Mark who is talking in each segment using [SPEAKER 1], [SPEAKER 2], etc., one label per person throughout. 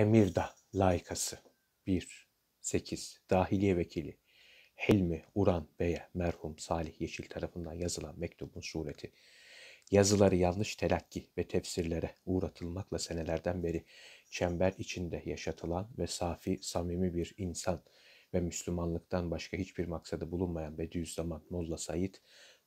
[SPEAKER 1] Emirda layıkası 1. 8. Dahiliye Vekili Helmi Uran Bey'e merhum Salih Yeşil tarafından yazılan mektubun sureti. Yazıları yanlış telakki ve tefsirlere uğratılmakla senelerden beri çember içinde yaşatılan ve safi, samimi bir insan ve Müslümanlıktan başka hiçbir maksadı bulunmayan Bediüzzaman Molla Said,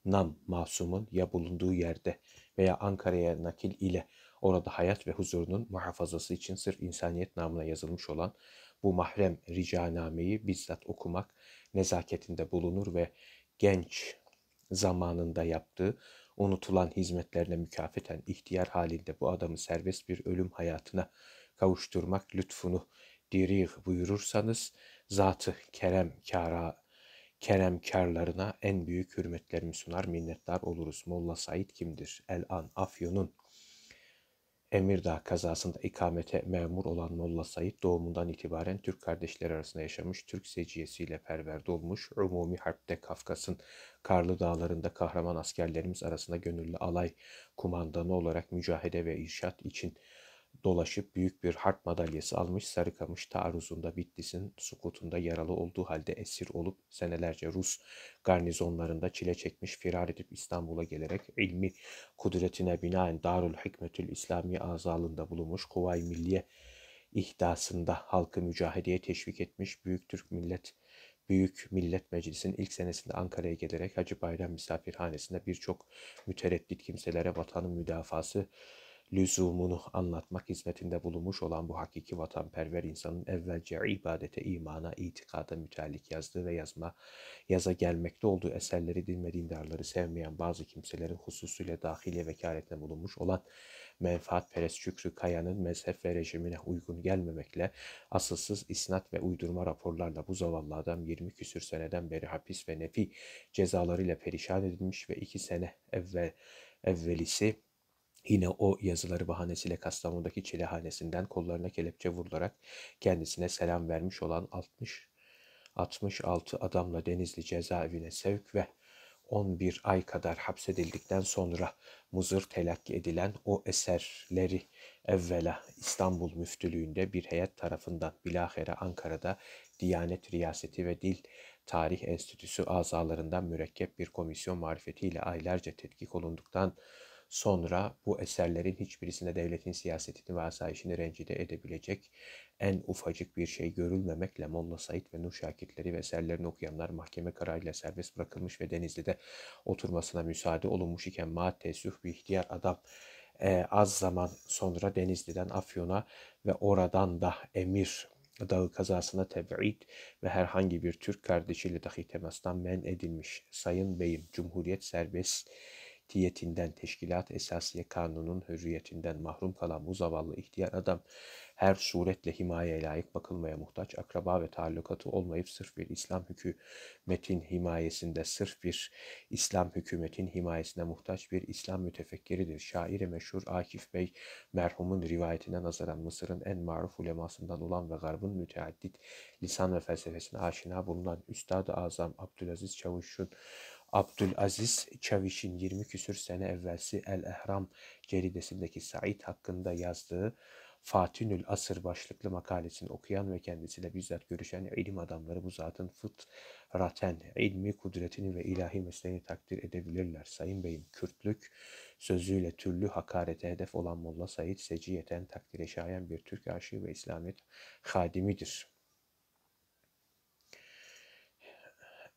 [SPEAKER 1] Nam Masum'un ya bulunduğu yerde veya Ankara'ya nakil ile Orada hayat ve huzurunun muhafazası için sırf insaniyet namına yazılmış olan bu mahrem ricanameyi bizzat okumak nezaketinde bulunur ve genç zamanında yaptığı unutulan hizmetlerine mükafeten ihtiyar halinde bu adamı serbest bir ölüm hayatına kavuşturmak lütfunu dirih buyurursanız zatı kerem kara kerem karlarına en büyük hürmetlerimi sunar minnettar oluruz. Molla Said kimdir? El An Afyon'un Emirdağ kazasında ikamete memur olan Molla Said doğumundan itibaren Türk kardeşleri arasında yaşamış, Türk seciyesiyle perverde olmuş, umumi harpte Kafkas'ın karlı dağlarında kahraman askerlerimiz arasında gönüllü alay kumandanı olarak mücahede ve irşat için dolaşıp büyük bir harp madalyası almış Sarıkamış taarruzunda Bitlis'in sukutunda yaralı olduğu halde esir olup senelerce Rus garnizonlarında çile çekmiş firar edip İstanbul'a gelerek ilmi kudretine binaen Darül Hikmetül İslami azalında bulunmuş Kuvay Milliye ihdasında halkı mücahedeye teşvik etmiş Büyük Türk Millet Büyük Millet Meclisi'nin ilk senesinde Ankara'ya gelerek Hacı Bayram misafirhanesinde birçok mütereddit kimselere vatanın müdafası lüzumunu anlatmak hizmetinde bulunmuş olan bu hakiki vatanperver insanın evvelce ibadete, imana, itikada müteallik yazdığı ve yazma, yaza gelmekte olduğu eserleri dinmediğin darları sevmeyen bazı kimselerin hususuyla dahili vekaletine bulunmuş olan menfaatperest Şükrü Kaya'nın mezhep ve rejimine uygun gelmemekle asılsız isnat ve uydurma raporlarla bu zavallı adam 20 küsür seneden beri hapis ve nefi cezalarıyla perişan edilmiş ve iki sene evvel evvelisi Yine o yazıları bahanesiyle Kastamonu'daki çilehanesinden kollarına kelepçe vurularak kendisine selam vermiş olan 60 66 adamla Denizli cezaevine sevk ve 11 ay kadar hapsedildikten sonra muzır telakki edilen o eserleri evvela İstanbul Müftülüğü'nde bir heyet tarafından bilahare Ankara'da Diyanet Riyaseti ve Dil Tarih Enstitüsü azalarından mürekkep bir komisyon marifetiyle aylarca tetkik olunduktan sonra sonra bu eserlerin hiçbirisinde devletin siyasetini ve asayişini rencide edebilecek en ufacık bir şey görülmemekle Molla Said ve Nur şakirtleri ve eserlerini okuyanlar mahkeme kararıyla serbest bırakılmış ve Denizli'de oturmasına müsaade olunmuş iken ma teessüf bir ihtiyar adam e, az zaman sonra Denizli'den Afyon'a ve oradan da Emir Dağı kazasına tebid ve herhangi bir Türk kardeşiyle dahi temastan men edilmiş. Sayın Beyim, Cumhuriyet serbest tiyetinden, teşkilat esasiye kanunun hürriyetinden mahrum kalan bu zavallı ihtiyar adam her suretle himayeye layık bakılmaya muhtaç, akraba ve taallukatı olmayıp sırf bir İslam hükümetin himayesinde, sırf bir İslam hükümetin himayesine muhtaç bir İslam mütefekkiridir. Şairi meşhur Akif Bey merhumun rivayetine nazaran Mısır'ın en maruf ulemasından olan ve garbın müteaddit lisan ve felsefesine aşina bulunan Üstad-ı Azam Abdülaziz Çavuş'un Abdülaziz Çaviş'in 20 küsür sene evvelsi El Ehram ceridesindeki Said hakkında yazdığı Fatinül Asır başlıklı makalesini okuyan ve kendisiyle bizzat görüşen ilim adamları bu zatın fıtraten ilmi kudretini ve ilahi mesleğini takdir edebilirler. Sayın Bey'im Kürtlük sözüyle türlü hakarete hedef olan Molla Said seciyeten takdire şayan bir Türk aşığı ve İslamiyet hadimidir.''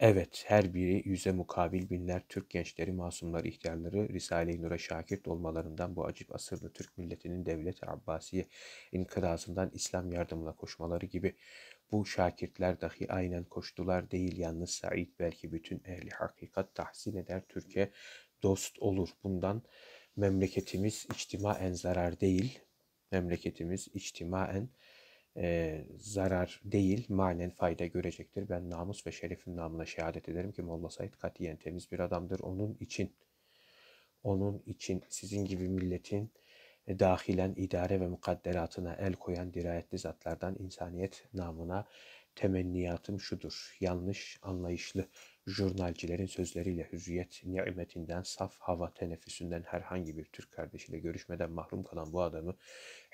[SPEAKER 1] Evet, her biri yüze mukabil binler Türk gençleri, masumları, ihtiyarları Risale-i Nur'a şakirt olmalarından bu acip asırlı Türk milletinin devlet Abbasi inkılazından İslam yardımına koşmaları gibi bu şakirtler dahi aynen koştular değil yalnız Said belki bütün ehli hakikat tahsin eder Türkiye dost olur. Bundan memleketimiz içtimaen zarar değil, memleketimiz içtimaen e, zarar değil, manen fayda görecektir. Ben namus ve şerefim namına şehadet ederim ki Molla Said katiyen temiz bir adamdır. Onun için, onun için sizin gibi milletin e, dahilen idare ve mukadderatına el koyan dirayetli zatlardan insaniyet namına temenniyatım şudur. Yanlış, anlayışlı jurnalcilerin sözleriyle hürriyet nimetinden, saf hava teneffüsünden herhangi bir Türk kardeşiyle görüşmeden mahrum kalan bu adamı,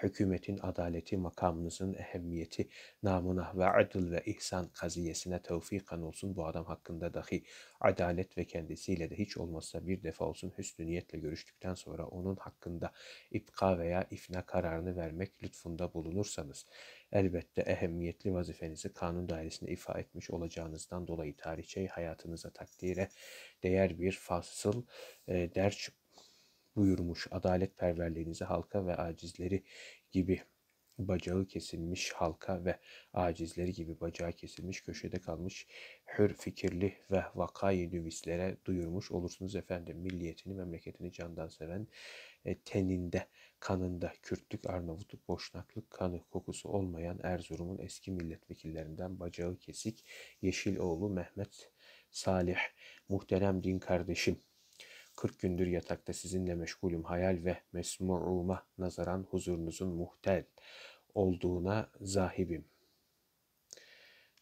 [SPEAKER 1] hükümetin adaleti makamınızın ehemmiyeti namına ve adıl ve ihsan kaziyesine tevfikan olsun bu adam hakkında dahi adalet ve kendisiyle de hiç olmazsa bir defa olsun hüsnü niyetle görüştükten sonra onun hakkında ipka veya ifna kararını vermek lütfunda bulunursanız, elbette ehemmiyetli vazifenizi kanun dairesinde ifa etmiş olacağınızdan dolayı tarihçeyi hayatınıza takdire değer bir fasıl e, derç buyurmuş adalet perverliğinizi halka ve acizleri gibi bacağı kesilmiş halka ve acizleri gibi bacağı kesilmiş köşede kalmış hür fikirli ve vakayı nüvislere duyurmuş olursunuz efendim. Milliyetini, memleketini candan seven e, teninde kanında Kürtlük, Arnavutluk, Boşnaklık kanı kokusu olmayan Erzurum'un eski milletvekillerinden bacağı kesik yeşil oğlu Mehmet Salih, muhterem din kardeşim 40 gündür yatakta sizinle meşgulüm hayal ve mesmu'uma nazaran huzurunuzun muhtel olduğuna zahibim.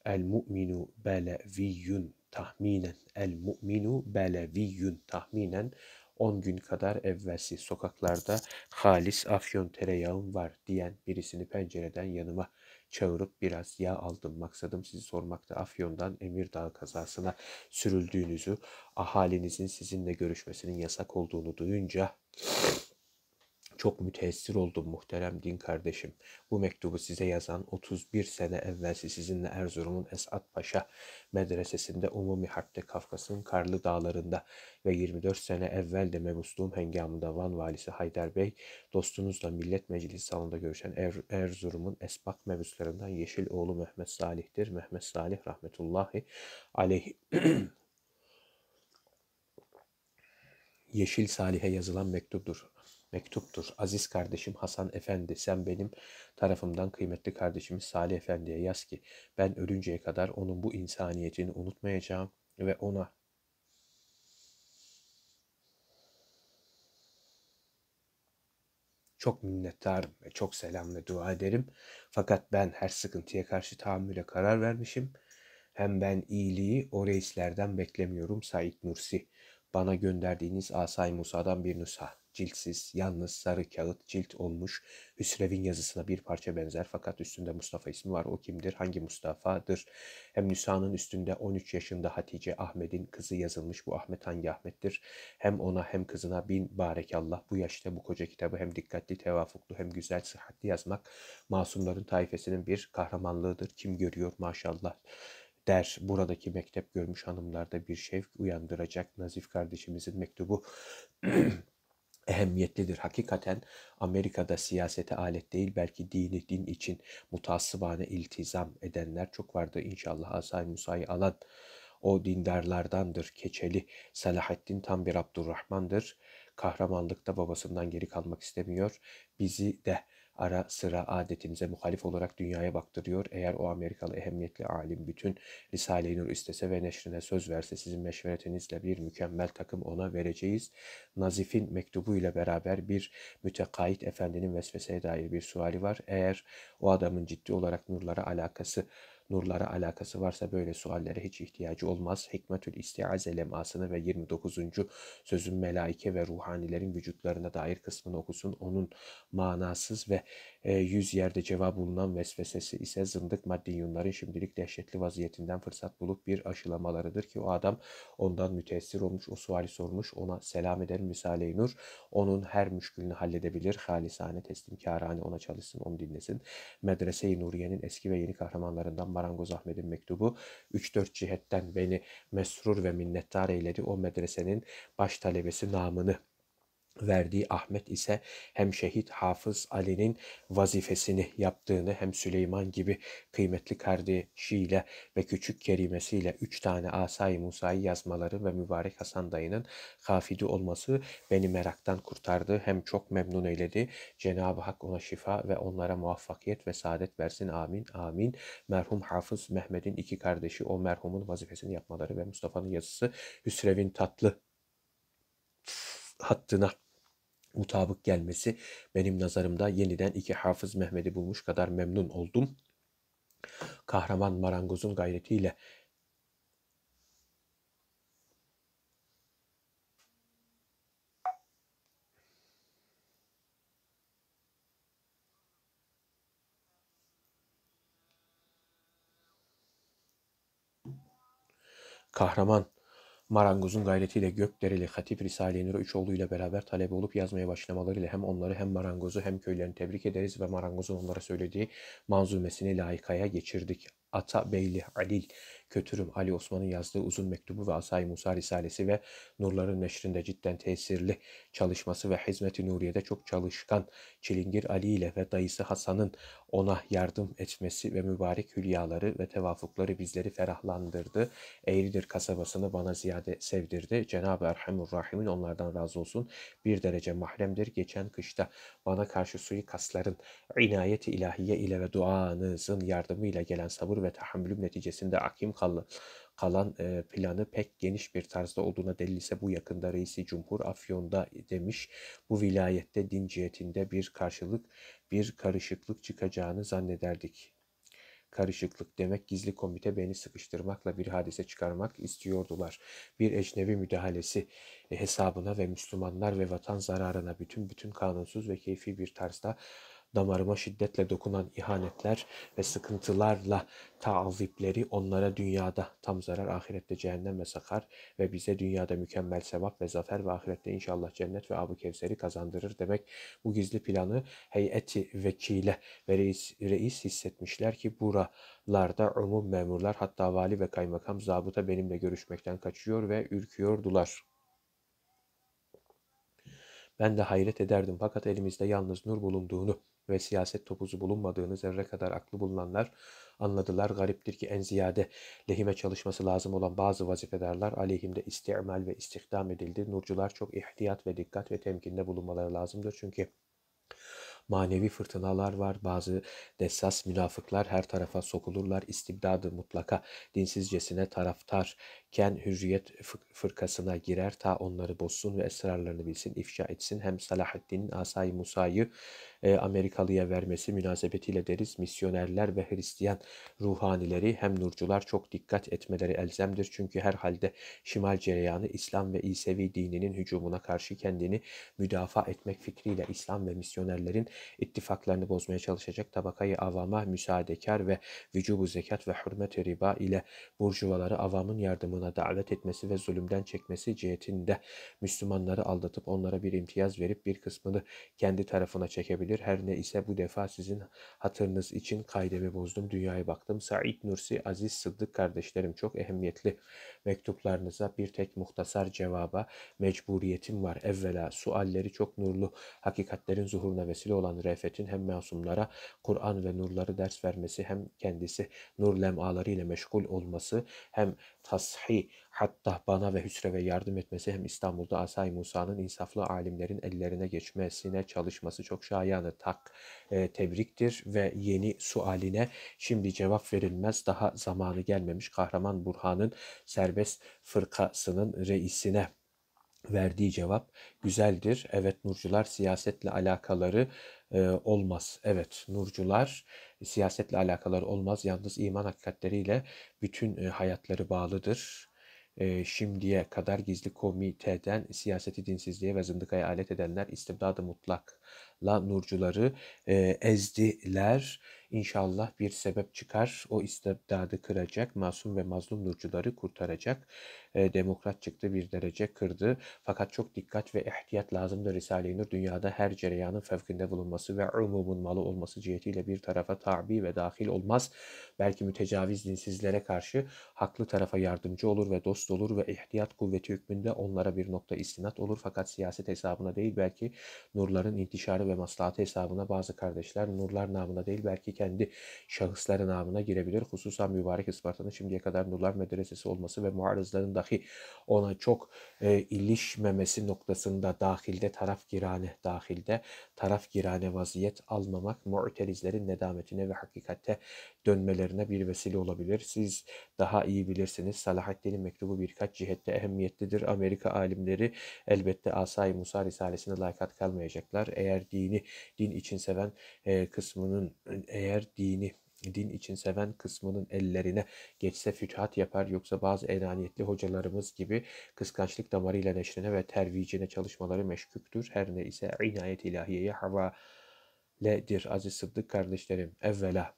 [SPEAKER 1] El mu'minu beleviyyun tahminen. El mu'minu beleviyyun tahminen 10 gün kadar evvelsi sokaklarda halis afyon tereyağım var diyen birisini pencereden yanıma çağırıp biraz yağ aldım. Maksadım sizi sormakta Afyon'dan Emirdağ kazasına sürüldüğünüzü, ahalinizin sizinle görüşmesinin yasak olduğunu duyunca çok müteessir oldum muhterem din kardeşim. Bu mektubu size yazan 31 sene evvelsi sizinle Erzurum'un Esat Paşa medresesinde Umumi Harp'te Kafkas'ın karlı dağlarında ve 24 sene evvel de mebusluğum hengamında Van valisi Haydar Bey dostunuzla Millet Meclisi salonunda görüşen er, Erzurum'un Esbak mebuslarından oğlu Mehmet Salih'tir. Mehmet Salih rahmetullahi aleyh Yeşil Salih'e yazılan mektuptur mektuptur. Aziz kardeşim Hasan Efendi sen benim tarafımdan kıymetli kardeşimiz Salih Efendi'ye yaz ki ben ölünceye kadar onun bu insaniyetini unutmayacağım ve ona Çok minnettarım ve çok selam dua ederim. Fakat ben her sıkıntıya karşı tahammüle karar vermişim. Hem ben iyiliği o reislerden beklemiyorum Said Nursi. Bana gönderdiğiniz Asay Musa'dan bir nüsha ciltsiz, yalnız sarı kağıt cilt olmuş. Hüsrev'in yazısına bir parça benzer fakat üstünde Mustafa ismi var. O kimdir? Hangi Mustafa'dır? Hem Nüsa'nın üstünde 13 yaşında Hatice Ahmet'in kızı yazılmış. Bu Ahmet hangi Ahmet'tir? Hem ona hem kızına bin Allah Bu yaşta bu koca kitabı hem dikkatli, tevafuklu hem güzel, sıhhatli yazmak masumların taifesinin bir kahramanlığıdır. Kim görüyor maşallah der. Buradaki mektep görmüş hanımlarda bir şevk uyandıracak Nazif kardeşimizin mektubu ehemmiyetlidir. Hakikaten Amerika'da siyasete alet değil belki dini din için mutasibane iltizam edenler çok vardı. İnşallah Asay Musa'yı alan o dindarlardandır. Keçeli Selahattin tam bir Abdurrahman'dır. Kahramanlıkta babasından geri kalmak istemiyor. Bizi de ara sıra adetimize muhalif olarak dünyaya baktırıyor. Eğer o Amerikalı ehemmiyetli alim bütün Risale-i Nur istese ve neşrine söz verse sizin meşveretinizle bir mükemmel takım ona vereceğiz. Nazif'in mektubu ile beraber bir mütekayit efendinin vesveseye dair bir suali var. Eğer o adamın ciddi olarak nurlara alakası nurlara alakası varsa böyle suallere hiç ihtiyacı olmaz. Hikmetül İstiaze lemasını ve 29. sözün melaike ve ruhanilerin vücutlarına dair kısmını okusun. Onun manasız ve e, yüz yerde cevap bulunan vesvesesi ise zındık maddiyunların şimdilik dehşetli vaziyetinden fırsat bulup bir aşılamalarıdır ki o adam ondan müteessir olmuş, o suali sormuş, ona selam eder misale nur, onun her müşkülünü halledebilir, halisane, teslimkârane ona çalışsın, onu dinlesin. Medrese-i Nuriye'nin eski ve yeni kahramanlarından Marangoz Ahmet'in mektubu 3-4 cihetten beni mesrur ve minnettar eyledi o medresenin baş talebesi namını verdiği Ahmet ise hem şehit Hafız Ali'nin vazifesini yaptığını hem Süleyman gibi kıymetli kardeşiyle ve küçük kerimesiyle üç tane Asay Musa'yı yazmaları ve mübarek Hasan dayının hafidi olması beni meraktan kurtardı. Hem çok memnun eyledi. Cenab-ı Hak ona şifa ve onlara muvaffakiyet ve saadet versin. Amin. Amin. Merhum Hafız Mehmet'in iki kardeşi o merhumun vazifesini yapmaları ve Mustafa'nın yazısı Hüsrev'in tatlı hattına mutabık gelmesi benim nazarımda yeniden iki Hafız Mehmet'i bulmuş kadar memnun oldum. Kahraman marangozun gayretiyle kahraman Marangoz'un gayretiyle Gökdereli Hatip Risale-i Nur Üçoğlu ile beraber talebe olup yazmaya başlamalarıyla hem onları hem Marangoz'u hem köylerini tebrik ederiz ve Marangoz'un onlara söylediği manzumesini layıkaya geçirdik. Ata Beyli Adil Kötürüm Ali Osman'ın yazdığı uzun mektubu ve Asay Musa Risalesi ve Nurların Neşrinde cidden tesirli çalışması ve Hizmet-i Nuriye'de çok çalışkan Çilingir Ali ile ve dayısı Hasan'ın ona yardım etmesi ve mübarek hülyaları ve tevafukları bizleri ferahlandırdı. Eğridir kasabasını bana ziyade sevdirdi. Cenab-ı Erhamur Rahim'in onlardan razı olsun. Bir derece mahremdir. Geçen kışta bana karşı kasların inayeti ilahiye ile ve duanızın yardımıyla gelen sabır ve tahammülüm neticesinde akim kaldı kalan e, planı pek geniş bir tarzda olduğuna delil ise bu yakında reisi cumhur Afyon'da demiş. Bu vilayette din cihetinde bir karşılık, bir karışıklık çıkacağını zannederdik. Karışıklık demek gizli komite beni sıkıştırmakla bir hadise çıkarmak istiyordular. Bir ecnevi müdahalesi e, hesabına ve Müslümanlar ve vatan zararına bütün bütün kanunsuz ve keyfi bir tarzda damarıma şiddetle dokunan ihanetler ve sıkıntılarla taazipleri onlara dünyada tam zarar, ahirette cehennem ve sakar ve bize dünyada mükemmel sevap ve zafer ve ahirette inşallah cennet ve abu kevseri kazandırır demek. Bu gizli planı heyeti vekile ve reis, reis hissetmişler ki buralarda umum memurlar hatta vali ve kaymakam zabıta benimle görüşmekten kaçıyor ve ürküyordular.'' Ben de hayret ederdim fakat elimizde yalnız nur bulunduğunu ve siyaset topuzu bulunmadığını zerre kadar aklı bulunanlar anladılar. Gariptir ki en ziyade lehime çalışması lazım olan bazı vazifedarlar aleyhimde istimal ve istihdam edildi. Nurcular çok ihtiyat ve dikkat ve temkinde bulunmaları lazımdır. Çünkü manevi fırtınalar var. Bazı dessas münafıklar her tarafa sokulurlar. İstibdadı mutlaka dinsizcesine taraftar ken Hürriyet fırkasına girer ta onları bozsun ve esrarlarını bilsin, ifşa etsin. Hem Salahaddin'in asayi Musa'yı e, Amerikalıya vermesi münasebetiyle deriz misyonerler ve Hristiyan ruhanileri hem nurcular çok dikkat etmeleri elzemdir. Çünkü herhalde şimal cereyanı İslam ve İsevi dininin hücumuna karşı kendini müdafaa etmek fikriyle İslam ve misyonerlerin ittifaklarını bozmaya çalışacak tabakayı avama müsaadekar ve vücubu zekat ve hürmet riba ile burjuvaları avamın yardımını İslam'ına davet etmesi ve zulümden çekmesi cihetinde Müslümanları aldatıp onlara bir imtiyaz verip bir kısmını kendi tarafına çekebilir. Her ne ise bu defa sizin hatırınız için kaydemi bozdum, dünyaya baktım. Said Nursi, Aziz Sıddık kardeşlerim çok ehemmiyetli mektuplarınıza bir tek muhtasar cevaba mecburiyetim var. Evvela sualleri çok nurlu hakikatlerin zuhuruna vesile olan Refet'in hem masumlara Kur'an ve nurları ders vermesi hem kendisi nur lemaları meşgul olması hem tashih Fethi hatta bana ve Hüsrev'e yardım etmesi hem İstanbul'da Asay Musa'nın insaflı alimlerin ellerine geçmesine çalışması çok şayanı tak e, tebriktir ve yeni sualine şimdi cevap verilmez daha zamanı gelmemiş Kahraman Burhan'ın serbest fırkasının reisine verdiği cevap güzeldir. Evet Nurcular siyasetle alakaları e, olmaz. Evet Nurcular siyasetle alakaları olmaz. Yalnız iman hakikatleriyle bütün e, hayatları bağlıdır. E, şimdiye kadar gizli komiteden siyaseti dinsizliğe ve zındıkaya alet edenler istibdadı mutlakla nurcuları e, ezdiler İnşallah bir sebep çıkar. O istibdadı kıracak. Masum ve mazlum nurcuları kurtaracak. E, demokrat çıktı bir derece kırdı. Fakat çok dikkat ve ihtiyat lazımdır Risale-i Nur. Dünyada her cereyanın fevkinde bulunması ve umumun malı olması cihetiyle bir tarafa tabi ve dahil olmaz. Belki mütecaviz dinsizlere karşı haklı tarafa yardımcı olur ve dost olur ve ihtiyat kuvveti hükmünde onlara bir nokta istinat olur. Fakat siyaset hesabına değil belki nurların intişarı ve maslahatı hesabına bazı kardeşler nurlar namına değil belki kendi şahısları namına girebilir. Hususan mübarek Isparta'nın şimdiye kadar Nurlar Medresesi olması ve muarızların dahi ona çok e, ilişmemesi noktasında dahilde taraf girane dahilde taraf girane vaziyet almamak mu'telizlerin nedametine ve hakikate dönmelerine bir vesile olabilir. Siz daha iyi bilirsiniz. Salahaddin'in mektubu birkaç cihette ehemmiyetlidir. Amerika alimleri elbette Asay Musa Risalesi'ne layıkat kalmayacaklar. Eğer dini din için seven e, kısmının eğer eğer dini din için seven kısmının ellerine geçse fütühat yapar yoksa bazı enaniyetli hocalarımız gibi kıskançlık damarıyla neşrine ve tervicine çalışmaları meşküktür. Her ne ise inayet ilahiyeye havaledir aziz Sıddık kardeşlerim. Evvela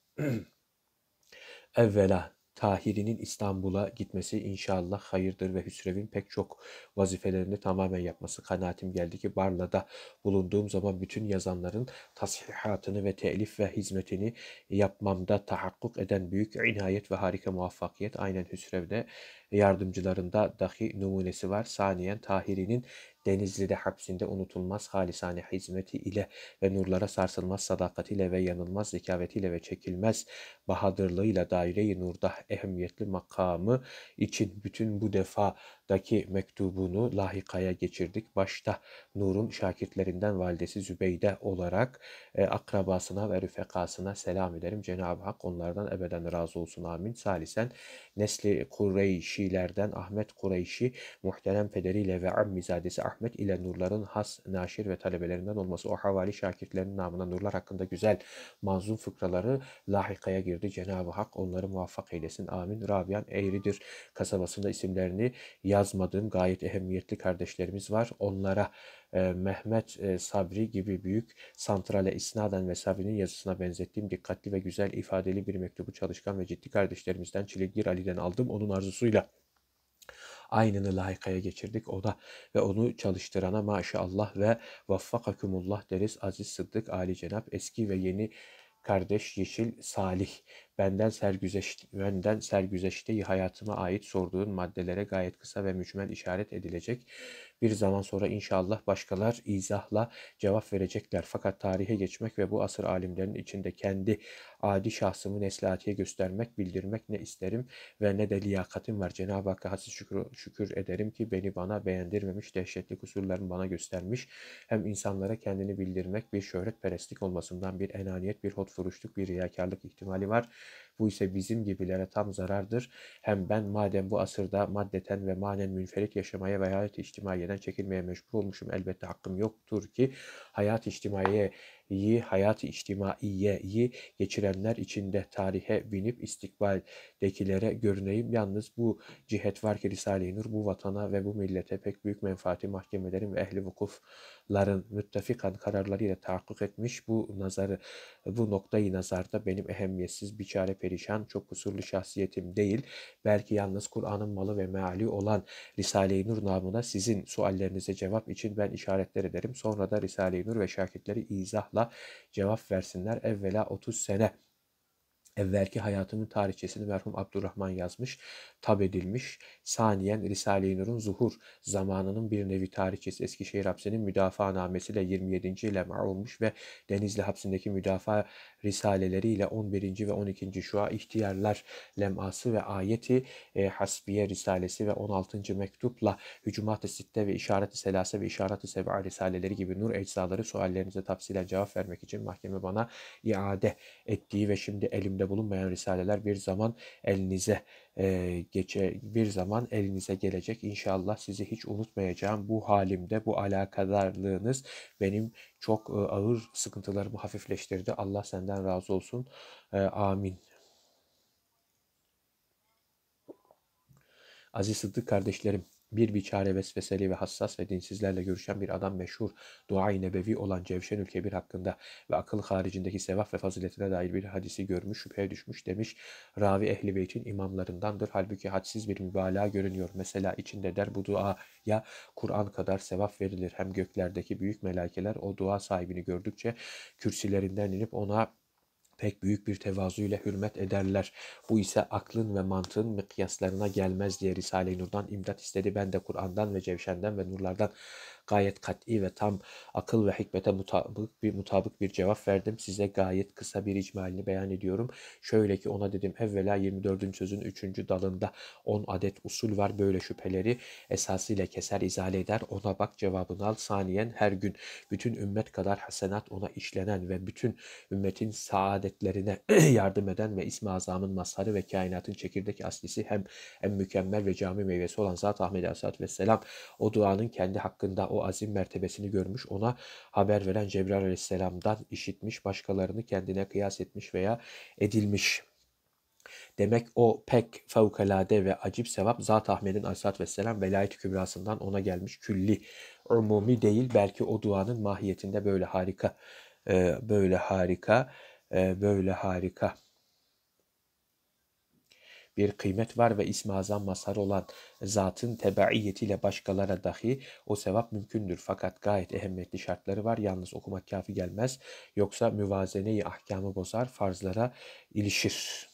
[SPEAKER 1] evvela Tahiri'nin İstanbul'a gitmesi inşallah hayırdır ve Hüsrev'in pek çok vazifelerini tamamen yapması kanaatim geldi ki Barla'da bulunduğum zaman bütün yazanların tasihatını ve telif ve hizmetini yapmamda tahakkuk eden büyük inayet ve harika muvaffakiyet aynen Hüsrev'de yardımcılarında dahi numunesi var. Saniyen Tahiri'nin Denizli'de hapsinde unutulmaz halisane hizmeti ile ve nurlara sarsılmaz sadakatiyle ve yanılmaz zekavetiyle ve çekilmez bahadırlığıyla daire-i nurda ehemmiyetli makamı için bütün bu defa daki mektubunu lahikaya geçirdik. Başta Nur'un şakirtlerinden validesi Zübeyde olarak e, akrabasına ve rüfekasına selam ederim. Cenab-ı Hak onlardan ebeden razı olsun. Amin. Salisen nesli Kureyşilerden Ahmet Kureyşi muhterem pederiyle ve ammizadesi Ahmet ile Nurların has naşir ve talebelerinden olması o havali şakirtlerinin namına Nurlar hakkında güzel manzum fıkraları lahikaya girdi. Cenab-ı Hak onları muvaffak eylesin. Amin. Rabian Eğridir kasabasında isimlerini yazmadığım gayet ehemmiyetli kardeşlerimiz var. Onlara e, Mehmet e, Sabri gibi büyük santrale isnaden ve Sabri'nin yazısına benzettiğim dikkatli ve güzel ifadeli bir mektubu çalışkan ve ciddi kardeşlerimizden Çilegir Ali'den aldım onun arzusuyla aynını layıkaya geçirdik. O da ve onu çalıştırana maşallah ve vaffakakumullah deriz. Aziz Sıddık Ali Cenap eski ve yeni kardeş Yeşil Salih Benden sergüzeşte, benden sergüzeşteyi hayatıma ait sorduğun maddelere gayet kısa ve mücmel işaret edilecek. Bir zaman sonra inşallah başkalar izahla cevap verecekler. Fakat tarihe geçmek ve bu asır alimlerin içinde kendi adi şahsımı neslatiye göstermek, bildirmek ne isterim ve ne de liyakatim var. Cenab-ı Hakk'a hassiz şükür, şükür ederim ki beni bana beğendirmemiş, dehşetli kusurlarını bana göstermiş. Hem insanlara kendini bildirmek bir şöhret şöhretperestlik olmasından bir enaniyet, bir hotfuruşluk, bir riyakarlık ihtimali var. Bu ise bizim gibilere tam zarardır. Hem ben madem bu asırda maddeten ve manen münferit yaşamaya ve hayat içtimaiyeden çekilmeye mecbur olmuşum elbette hakkım yoktur ki hayat içtimaiye iyi hayat içtimaiyeyi geçirenler içinde tarihe binip istikbaldekilere görüneyim. Yalnız bu cihet var ki Risale-i Nur bu vatana ve bu millete pek büyük menfaati mahkemelerin ve ehli vukufların müttefikan kararlarıyla tahakkuk etmiş bu nazarı bu noktayı nazarda benim ehemmiyetsiz bir çare perişan çok kusurlu şahsiyetim değil. Belki yalnız Kur'an'ın malı ve meali olan Risale-i Nur namına sizin suallerinize cevap için ben işaretler ederim. Sonra da Risale-i Nur ve şakitleri izah inşallah cevap versinler. Evvela 30 sene evvelki hayatının tarihçesini merhum Abdurrahman yazmış, tab edilmiş. Saniyen Risale-i Nur'un zuhur zamanının bir nevi tarihçesi Eskişehir Hapsi'nin müdafaa namesiyle 27. lema olmuş ve Denizli Hapsi'ndeki müdafaa risaleleriyle 11. ve 12. şua ihtiyarlar leması ve ayeti e, hasbiye risalesi ve 16. mektupla hücumat-ı sitte ve işaret-i selase ve işaret-i seva risaleleri gibi nur eczaları suallerinize tafsilen cevap vermek için mahkeme bana iade ettiği ve şimdi elimde bulunmayan risaleler bir zaman elinize e, geçe bir zaman elinize gelecek. İnşallah sizi hiç unutmayacağım. Bu halimde bu alakadarlığınız benim çok e, ağır sıkıntılarımı hafifleştirdi. Allah senden razı olsun. E, amin. Aziz Sıddık kardeşlerim, bir biçare vesveseli ve hassas ve dinsizlerle görüşen bir adam meşhur dua-i nebevi olan Cevşenül Kebir hakkında ve akıl haricindeki sevap ve faziletine dair bir hadisi görmüş, şüpheye düşmüş demiş. Ravi ehli beytin imamlarındandır. Halbuki hadsiz bir mübalağa görünüyor. Mesela içinde der bu dua ya Kur'an kadar sevap verilir. Hem göklerdeki büyük melekeler o dua sahibini gördükçe kürsilerinden inip ona pek büyük bir tevazuyla hürmet ederler. Bu ise aklın ve mantığın mıkyaslarına gelmez diye Risale-i Nur'dan imdat istedi. Ben de Kur'an'dan ve Cevşen'den ve Nurlardan gayet kat'i ve tam akıl ve hikmete mutabık bir, mutabık bir cevap verdim. Size gayet kısa bir icmalini beyan ediyorum. Şöyle ki ona dedim evvela 24. sözün 3. dalında 10 adet usul var. Böyle şüpheleri esasıyla keser izale eder. Ona bak cevabını al. Saniyen her gün bütün ümmet kadar hasenat ona işlenen ve bütün ümmetin saadetlerine yardım eden ve ismi azamın mazharı ve kainatın çekirdek aslisi hem en mükemmel ve cami meyvesi olan Zat Ahmet Aleyhisselatü Vesselam o duanın kendi hakkında o azim mertebesini görmüş, ona haber veren Cebrail aleyhisselamdan işitmiş, başkalarını kendine kıyas etmiş veya edilmiş. Demek o pek fevkalade ve acip sevap Zat Ahmet'in aleyhissalatü vesselam velayet kübrasından ona gelmiş külli, umumi değil belki o duanın mahiyetinde böyle harika, e, böyle harika, e, böyle harika bir kıymet var ve ismi azam mazhar olan zatın tebaiyetiyle başkalara dahi o sevap mümkündür. Fakat gayet ehemmiyetli şartları var. Yalnız okumak kafi gelmez. Yoksa müvazeneyi ahkamı bozar, farzlara ilişir.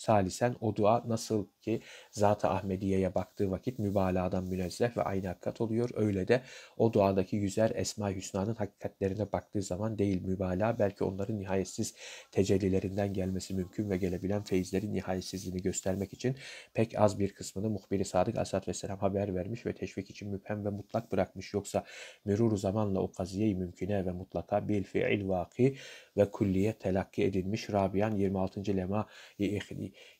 [SPEAKER 1] Salisen o dua nasıl ki Zat-ı Ahmediye'ye baktığı vakit mübalağadan münezzeh ve aynı hakikat oluyor. Öyle de o duadaki yüzer esma Hüsna'nın hakikatlerine baktığı zaman değil mübalağa belki onların nihayetsiz tecellilerinden gelmesi mümkün ve gelebilen feyizlerin nihayetsizliğini göstermek için pek az bir kısmını muhbiri Sadık Aleyhisselatü Vesselam haber vermiş ve teşvik için müphem ve mutlak bırakmış. Yoksa mürur zamanla o kaziye-i mümküne ve mutlaka bil fiil vaki ve külliye telakki edilmiş. Rabian 26. lema-i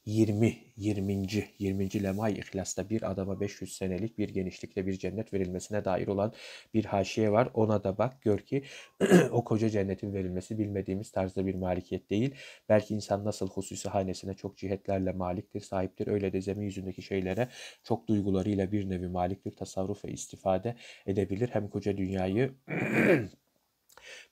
[SPEAKER 1] 20 20. 20. Lemay İhlas'ta bir adama 500 senelik bir genişlikte bir cennet verilmesine dair olan bir haşiye var. Ona da bak gör ki o koca cennetin verilmesi bilmediğimiz tarzda bir malikiyet değil. Belki insan nasıl hususi hanesine çok cihetlerle maliktir, sahiptir. Öyle de zemin yüzündeki şeylere çok duygularıyla bir nevi maliktir. Tasarruf ve istifade edebilir. Hem koca dünyayı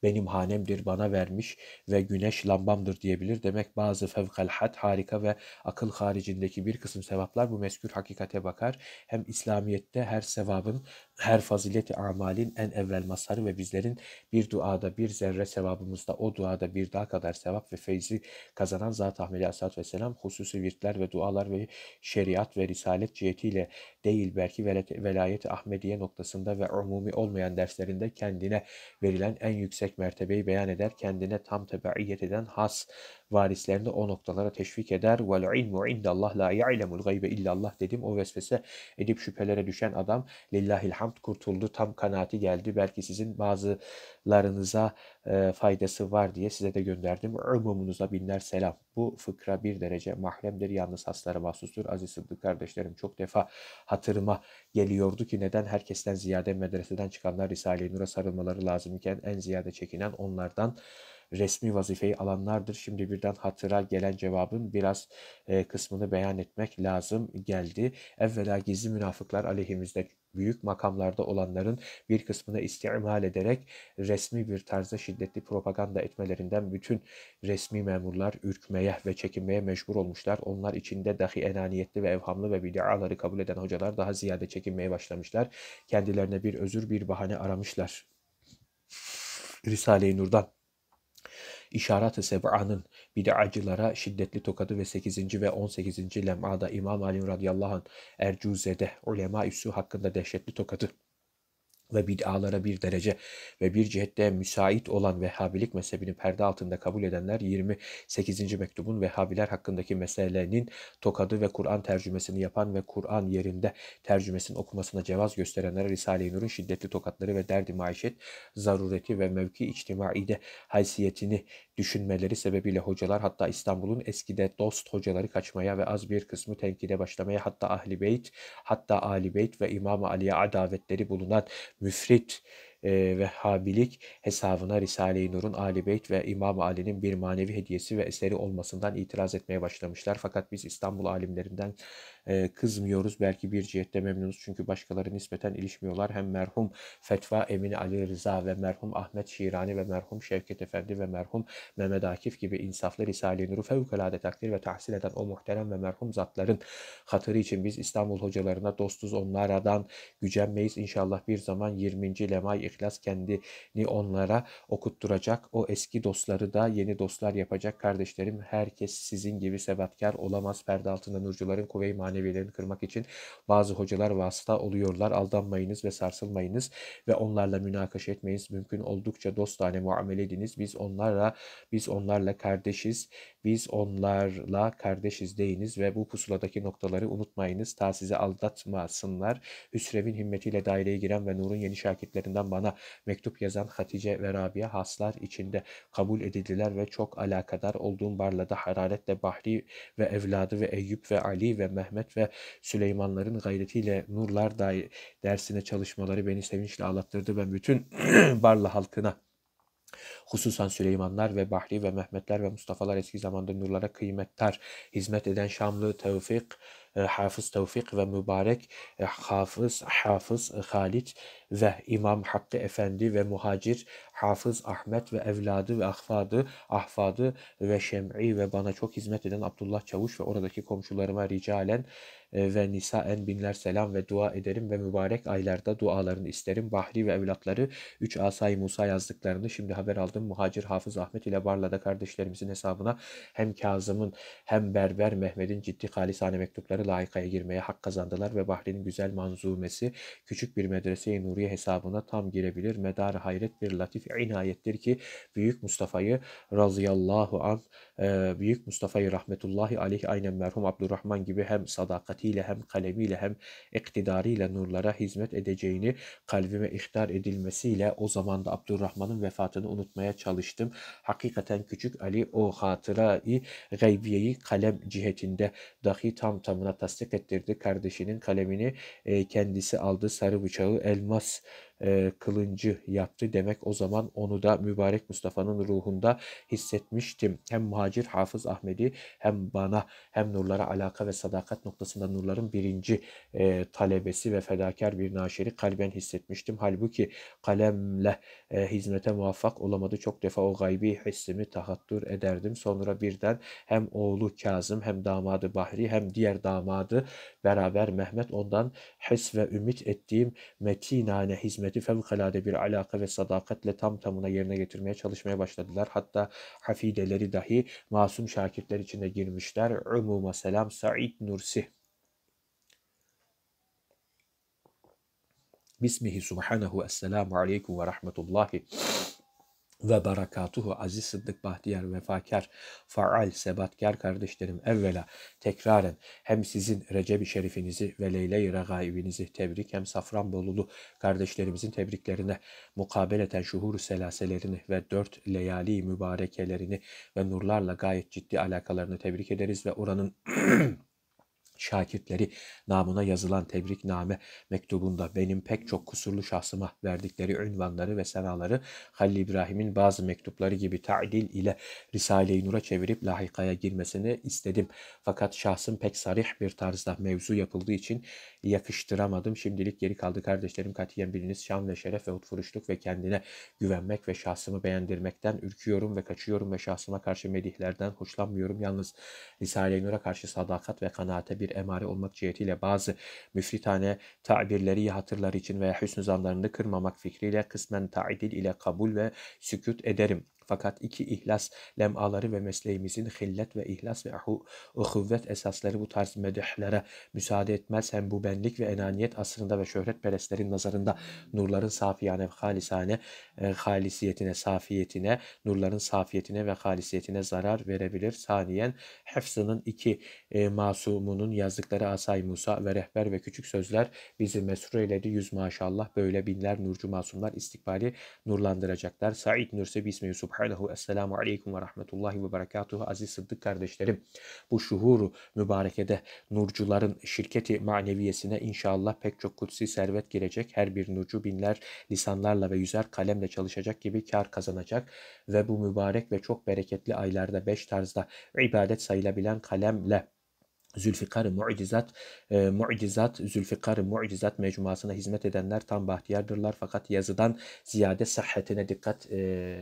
[SPEAKER 1] Benim hanemdir bana vermiş ve güneş lambamdır diyebilir. Demek bazı fevkalhat, harika ve akıl haricindeki bir kısım sevaplar bu meskür hakikate bakar. Hem İslamiyet'te her sevabın her fazileti i amalin en evvel masarı ve bizlerin bir duada bir zerre sevabımızda o duada bir daha kadar sevap ve feyzi kazanan Zat-ı Ahmet Aleyhisselatü Vesselam hususi virtler ve dualar ve şeriat ve risalet cihetiyle değil belki velayet-i Ahmediye noktasında ve umumi olmayan derslerinde kendine verilen en yüksek mertebeyi beyan eder, kendine tam tebaiyet eden has varislerini o noktalara teşvik eder. Vel ilmu indallah la ya'lemul gaybe illallah dedim. O vesvese edip şüphelere düşen adam lillahil hamd kurtuldu. Tam kanaati geldi. Belki sizin bazılarınıza e, faydası var diye size de gönderdim. Umumunuza binler selam. Bu fıkra bir derece mahremdir. Yalnız haslara mahsustur. Aziz Sıddık kardeşlerim çok defa hatırıma geliyordu ki neden herkesten ziyade medreseden çıkanlar Risale-i Nur'a sarılmaları lazımken en ziyade çekinen onlardan resmi vazifeyi alanlardır. Şimdi birden hatıra gelen cevabın biraz e, kısmını beyan etmek lazım geldi. Evvela gizli münafıklar aleyhimizde büyük makamlarda olanların bir kısmını istimal ederek resmi bir tarzda şiddetli propaganda etmelerinden bütün resmi memurlar ürkmeye ve çekinmeye mecbur olmuşlar. Onlar içinde dahi enaniyetli ve evhamlı ve bid'aları kabul eden hocalar daha ziyade çekinmeye başlamışlar. Kendilerine bir özür bir bahane aramışlar. Risale-i Nur'dan İşarat-ı Seb'a'nın bid'acılara şiddetli tokadı ve 8. ve 18. lem'ada İmam Ali radıyallahu anh Ercuze'de ulema üssü hakkında dehşetli tokadı ve bid'alara bir derece ve bir cihette müsait olan Vehhabilik mezhebini perde altında kabul edenler 28. mektubun Vehhabiler hakkındaki meselenin tokadı ve Kur'an tercümesini yapan ve Kur'an yerinde tercümesinin okumasına cevaz gösterenlere Risale-i Nur'un şiddetli tokatları ve derdi maişet, zarureti ve mevki içtimaide haysiyetini düşünmeleri sebebiyle hocalar hatta İstanbul'un eskide dost hocaları kaçmaya ve az bir kısmı tenkide başlamaya hatta Ahli Beyt, hatta Ali Beyt ve İmam Ali'ye adavetleri bulunan müfrit e, Vehhabilik hesabına Risale-i Nur'un Ali Beyt ve İmam Ali'nin bir manevi hediyesi ve eseri olmasından itiraz etmeye başlamışlar. Fakat biz İstanbul alimlerinden ee, kızmıyoruz. Belki bir cihette memnunuz çünkü başkaları nispeten ilişmiyorlar. Hem merhum Fetva Emin Ali Rıza ve merhum Ahmet Şirani ve merhum Şevket Efendi ve merhum Mehmet Akif gibi insaflı Risale-i Nur'u fevkalade takdir ve tahsil eden o muhterem ve merhum zatların hatırı için biz İstanbul hocalarına dostuz onlardan gücenmeyiz. İnşallah bir zaman 20. Lemay İhlas kendini onlara okutturacak. O eski dostları da yeni dostlar yapacak kardeşlerim. Herkes sizin gibi sebatkar olamaz. Perde altında nurcuların kuvve-i saniyelerini kırmak için bazı hocalar vasıta oluyorlar. Aldanmayınız ve sarsılmayınız ve onlarla münakaşa etmeyiniz. Mümkün oldukça dostane muamele ediniz. Biz onlarla biz onlarla kardeşiz biz onlarla kardeşiz deyiniz ve bu pusuladaki noktaları unutmayınız. Ta sizi aldatmasınlar. Hüsrev'in himmetiyle daireye giren ve Nur'un yeni şakitlerinden bana mektup yazan Hatice ve Rabia haslar içinde kabul edildiler ve çok alakadar olduğum barlada hararetle Bahri ve evladı ve Eyüp ve Ali ve Mehmet ve Süleymanların gayretiyle Nurlar dersine çalışmaları beni sevinçle ağlattırdı. ve bütün barla halkına Hususan Süleymanlar ve Bahri ve Mehmetler ve Mustafalar eski zamanda nurlara kıymetler hizmet eden Şamlı Tevfik, e, Hafız Tevfik ve Mübarek, e, Hafız Hafız e, Halit ve İmam Hakkı Efendi ve Muhacir, Hafız Ahmet ve evladı ve ahfadı, ahfadı ve Şem'i ve bana çok hizmet eden Abdullah Çavuş ve oradaki komşularıma ricalen ee, ve Nisa en binler selam ve dua ederim ve mübarek aylarda dualarını isterim. Bahri ve evlatları 3 Asay Musa yazdıklarını şimdi haber aldım. Muhacir Hafız Ahmet ile Barla'da kardeşlerimizin hesabına hem Kazım'ın hem Berber Mehmet'in ciddi halisane mektupları layıkaya girmeye hak kazandılar ve Bahri'nin güzel manzumesi küçük bir medrese-i Nuriye hesabına tam girebilir. Medar hayret bir latif inayettir ki Büyük Mustafa'yı razıyallahu anh Büyük Mustafa'yı rahmetullahi aleyh aynen merhum Abdurrahman gibi hem sadakatiyle hem kalemiyle hem iktidarıyla nurlara hizmet edeceğini kalbime ihtar edilmesiyle o zaman da Abdurrahman'ın vefatını unutmaya çalıştım. Hakikaten küçük Ali o hatırayı gaybiyeyi kalem cihetinde dahi tam tamına tasdik ettirdi. Kardeşinin kalemini kendisi aldı. Sarı bıçağı elmas e, kılıncı yaptı demek o zaman onu da mübarek Mustafa'nın ruhunda hissetmiştim. Hem muhacir Hafız Ahmedi hem bana hem nurlara alaka ve sadakat noktasında nurların birinci e, talebesi ve fedakar bir naşeri kalben hissetmiştim. Halbuki kalemle e, hizmete muvaffak olamadı. Çok defa o gaybi hissimi tahattür ederdim. Sonra birden hem oğlu Kazım hem damadı Bahri hem diğer damadı beraber Mehmet ondan his ve ümit ettiğim metinane hizmeti fevkalade bir alaka ve sadakatle tam tamına yerine getirmeye çalışmaya başladılar. Hatta hafideleri dahi masum şakirtler içinde girmişler. Umuma selam Said Nursi. Bismihi subhanahu esselamu aleyküm ve rahmetullahi ve barakatuhu aziz Sıddık Bahtiyar vefakar, faal, sebatkar kardeşlerim evvela tekraren hem sizin recep Şerifinizi ve Leyle-i Regaibinizi tebrik hem Safranbolulu kardeşlerimizin tebriklerine mukabeleten şuhur selaselerini ve dört leyali mübarekelerini ve nurlarla gayet ciddi alakalarını tebrik ederiz ve oranın şakirtleri namına yazılan tebrikname mektubunda benim pek çok kusurlu şahsıma verdikleri ünvanları ve senaları Halil İbrahim'in bazı mektupları gibi ta'dil ile Risale-i Nur'a çevirip lahikaya girmesini istedim. Fakat şahsım pek sarih bir tarzda mevzu yapıldığı için yakıştıramadım. Şimdilik geri kaldı kardeşlerim katiyen biriniz şan ve şeref ve utfuruşluk ve kendine güvenmek ve şahsımı beğendirmekten ürküyorum ve kaçıyorum ve şahsıma karşı medihlerden hoşlanmıyorum. Yalnız Risale-i Nur'a karşı sadakat ve kanaate bir bir emare olmak cihetiyle bazı müfritane tabirleri hatırlar için veya hüsnü zanlarını kırmamak fikriyle kısmen taidil ile kabul ve sükut ederim. Fakat iki ihlas lemaları ve mesleğimizin hillet ve ihlas ve uhuvvet esasları bu tarz medihlere müsaade etmez. Hem bu benlik ve enaniyet asrında ve şöhret şöhretperestlerin nazarında nurların safiyane ve halisane e, halisiyetine, safiyetine, nurların safiyetine ve halisiyetine zarar verebilir. Saniyen Hefsa'nın iki e, masumunun yazdıkları Asay Musa ve Rehber ve Küçük Sözler bizi mesru eyledi. Yüz maşallah böyle binler nurcu masumlar istikbali nurlandıracaklar. Said Nursi Bismi Yusuf Subhanahu Esselamu Aleyküm ve Rahmetullahi ve Berekatuhu Aziz Sıddık kardeşlerim bu şuhuru mübarekede nurcuların şirketi maneviyesine inşallah pek çok kutsi servet girecek. Her bir nurcu binler lisanlarla ve yüzer kalemle çalışacak gibi kar kazanacak ve bu mübarek ve çok bereketli aylarda beş tarzda ibadet sayılabilen kalemle Zülfikar-ı Mu'cizat, e, Mu'cizat, Zülfikar-ı Mu'cizat mecmuasına hizmet edenler tam bahtiyardırlar. Fakat yazıdan ziyade sıhhatine dikkat e,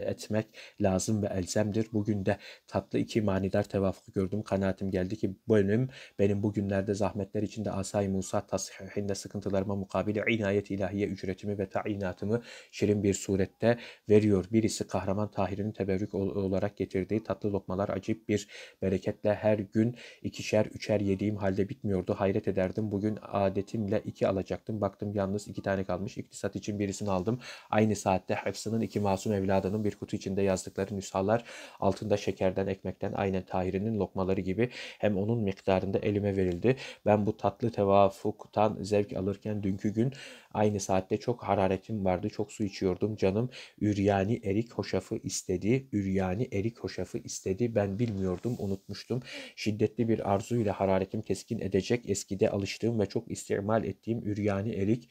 [SPEAKER 1] etmek lazım ve elzemdir. Bugün de tatlı iki manidar tevafuk gördüm. Kanaatim geldi ki bölüm benim bugünlerde zahmetler içinde Asay Musa tasihinde sıkıntılarıma mukabili inayet ilahiye ücretimi ve tainatımı şirin bir surette veriyor. Birisi kahraman Tahir'in teberrük olarak getirdiği tatlı lokmalar acip bir bereketle her gün ikişer, üçer yediğim halde bitmiyordu. Hayret ederdim. Bugün adetimle iki alacaktım. Baktım yalnız iki tane kalmış. İktisat için birisini aldım. Aynı saatte Hafsa'nın iki masum evladının bir kutu içinde yazdıkları nüshalar altında şekerden, ekmekten aynen Tahir'in lokmaları gibi hem onun miktarında elime verildi. Ben bu tatlı tevafuktan zevk alırken dünkü gün Aynı saatte çok hararetim vardı. Çok su içiyordum. Canım üryani erik hoşafı istedi. Üryani erik hoşafı istedi. Ben bilmiyordum. Unutmuştum. Şiddetli bir arzuyla hararetim keskin edecek. Eskide alıştığım ve çok istimal ettiğim üryani erik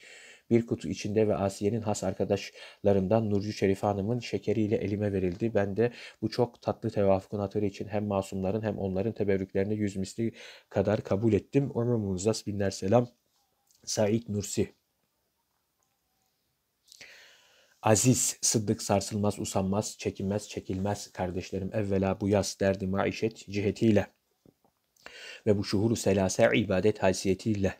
[SPEAKER 1] bir kutu içinde ve Asiye'nin has arkadaşlarından Nurcu Şerife Hanım'ın şekeriyle elime verildi. Ben de bu çok tatlı tevafukun hatırı için hem masumların hem onların teberrüklerini yüz misli kadar kabul ettim. Ömrümüzde binler selam. Said Nursi aziz, sıddık, sarsılmaz, usanmaz, çekinmez, çekilmez kardeşlerim evvela bu yaz derdi maişet cihetiyle ve bu şuhuru selase ibadet haysiyetiyle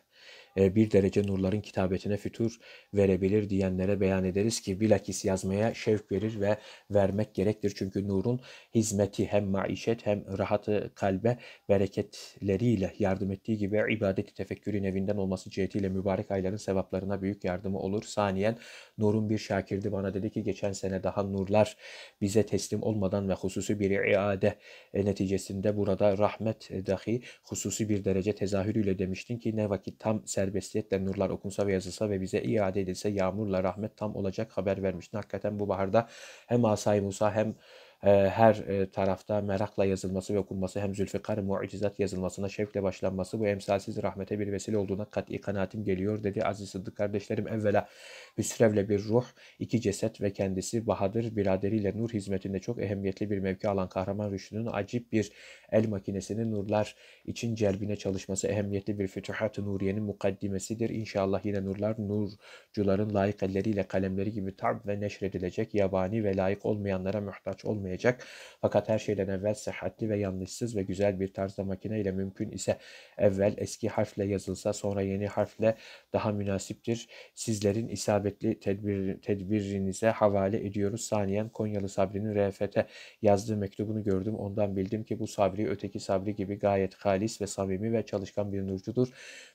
[SPEAKER 1] e, bir derece nurların kitabetine fütur verebilir diyenlere beyan ederiz ki bilakis yazmaya şevk verir ve vermek gerektir. Çünkü nurun hizmeti hem maişet hem rahatı e, kalbe bereketleriyle yardım ettiği gibi ibadeti tefekkürün evinden olması cihetiyle mübarek ayların sevaplarına büyük yardımı olur. Saniyen nurun bir şakirdi bana dedi ki geçen sene daha nurlar bize teslim olmadan ve hususi bir iade e, neticesinde burada rahmet dahi hususi bir derece tezahürüyle demiştin ki ne vakit tam sen serbestiyetle nurlar okunsa ve yazılsa ve bize iade edilse yağmurla rahmet tam olacak haber vermiştin. Hakikaten bu baharda hem Asay Musa hem ee, her e, tarafta merakla yazılması ve okunması hem Zülfikar Mu'cizat yazılmasına şevkle başlanması bu emsalsiz rahmete bir vesile olduğuna kat'i kanaatim geliyor dedi. Aziz Sıddık kardeşlerim evvela Hüsrev'le bir ruh, iki ceset ve kendisi Bahadır biraderiyle nur hizmetinde çok ehemmiyetli bir mevki alan kahraman Rüşdü'nün acip bir el makinesinin nurlar için celbine çalışması ehemmiyetli bir Fütuhat-ı Nuriye'nin mukaddimesidir. İnşallah yine nurlar nurcuların layık elleriyle kalemleri gibi tab ve neşredilecek yabani ve layık olmayanlara muhtaç olmayacak olmayacak. Fakat her şeyden evvel sıhhatli ve yanlışsız ve güzel bir tarzda makine ile mümkün ise evvel eski harfle yazılsa sonra yeni harfle daha münasiptir. Sizlerin isabetli tedbir, tedbirinize havale ediyoruz. Saniyen Konyalı Sabri'nin RFT yazdığı mektubunu gördüm. Ondan bildim ki bu Sabri öteki Sabri gibi gayet halis ve samimi ve çalışkan bir nurcudur.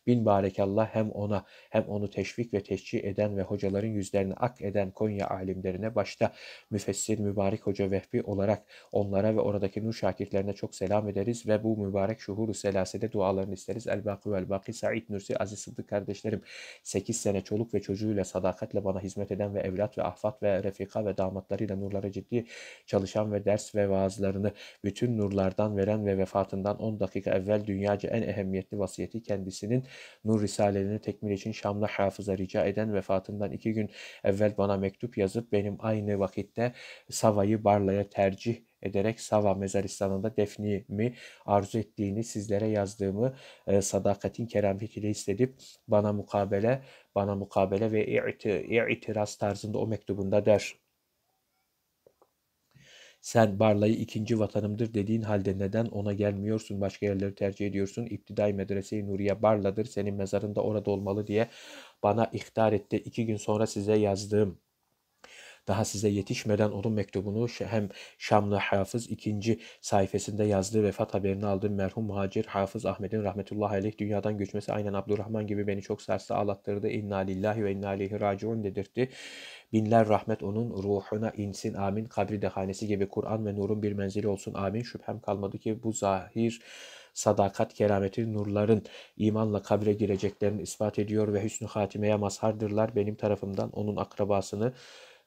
[SPEAKER 1] Bin barekallah hem ona hem onu teşvik ve teşcih eden ve hocaların yüzlerini ak eden Konya alimlerine başta müfessir mübarek hoca Vehbi olarak onlara ve oradaki nur şakirtlerine çok selam ederiz ve bu mübarek şuhuru selasede dualarını isteriz. El-Baki ve El-Baki Said Nursi Aziz Sıddık kardeşlerim 8 sene çoluk ve çocuğuyla sadakatle bana hizmet eden ve evlat ve ahfat ve refika ve damatlarıyla nurlara ciddi çalışan ve ders ve vaazlarını bütün nurlardan veren ve vefatından 10 dakika evvel dünyaca en ehemmiyetli vasiyeti kendisinin nur risalelerini tekmil için Şamlı hafıza rica eden vefatından 2 gün evvel bana mektup yazıp benim aynı vakitte Sava'yı Barla'ya tercih ederek Sava mezaristanında defnimi arzu ettiğini sizlere yazdığımı e, sadakatin kerametiyle istedip bana mukabele bana mukabele ve itiraz tarzında o mektubunda der. Sen Barla'yı ikinci vatanımdır dediğin halde neden ona gelmiyorsun, başka yerleri tercih ediyorsun? İptidai Medrese-i Nuriye Barla'dır, senin mezarında orada olmalı diye bana ihtar etti. iki gün sonra size yazdığım daha size yetişmeden onun mektubunu hem Şamlı Hafız ikinci sayfasında yazdığı vefat haberini aldığım merhum muhacir Hafız Ahmet'in rahmetullahi aleyh dünyadan göçmesi aynen Abdurrahman gibi beni çok sarstı ağlattırdı. İnna lillahi ve inna aleyhi raciun dedirtti. Binler rahmet onun ruhuna insin amin. Kabri dehanesi gibi Kur'an ve nurun bir menzili olsun amin. Şüphem kalmadı ki bu zahir sadakat, kerameti, nurların imanla kabre gireceklerini ispat ediyor ve hüsnü hatimeye mazhardırlar. Benim tarafımdan onun akrabasını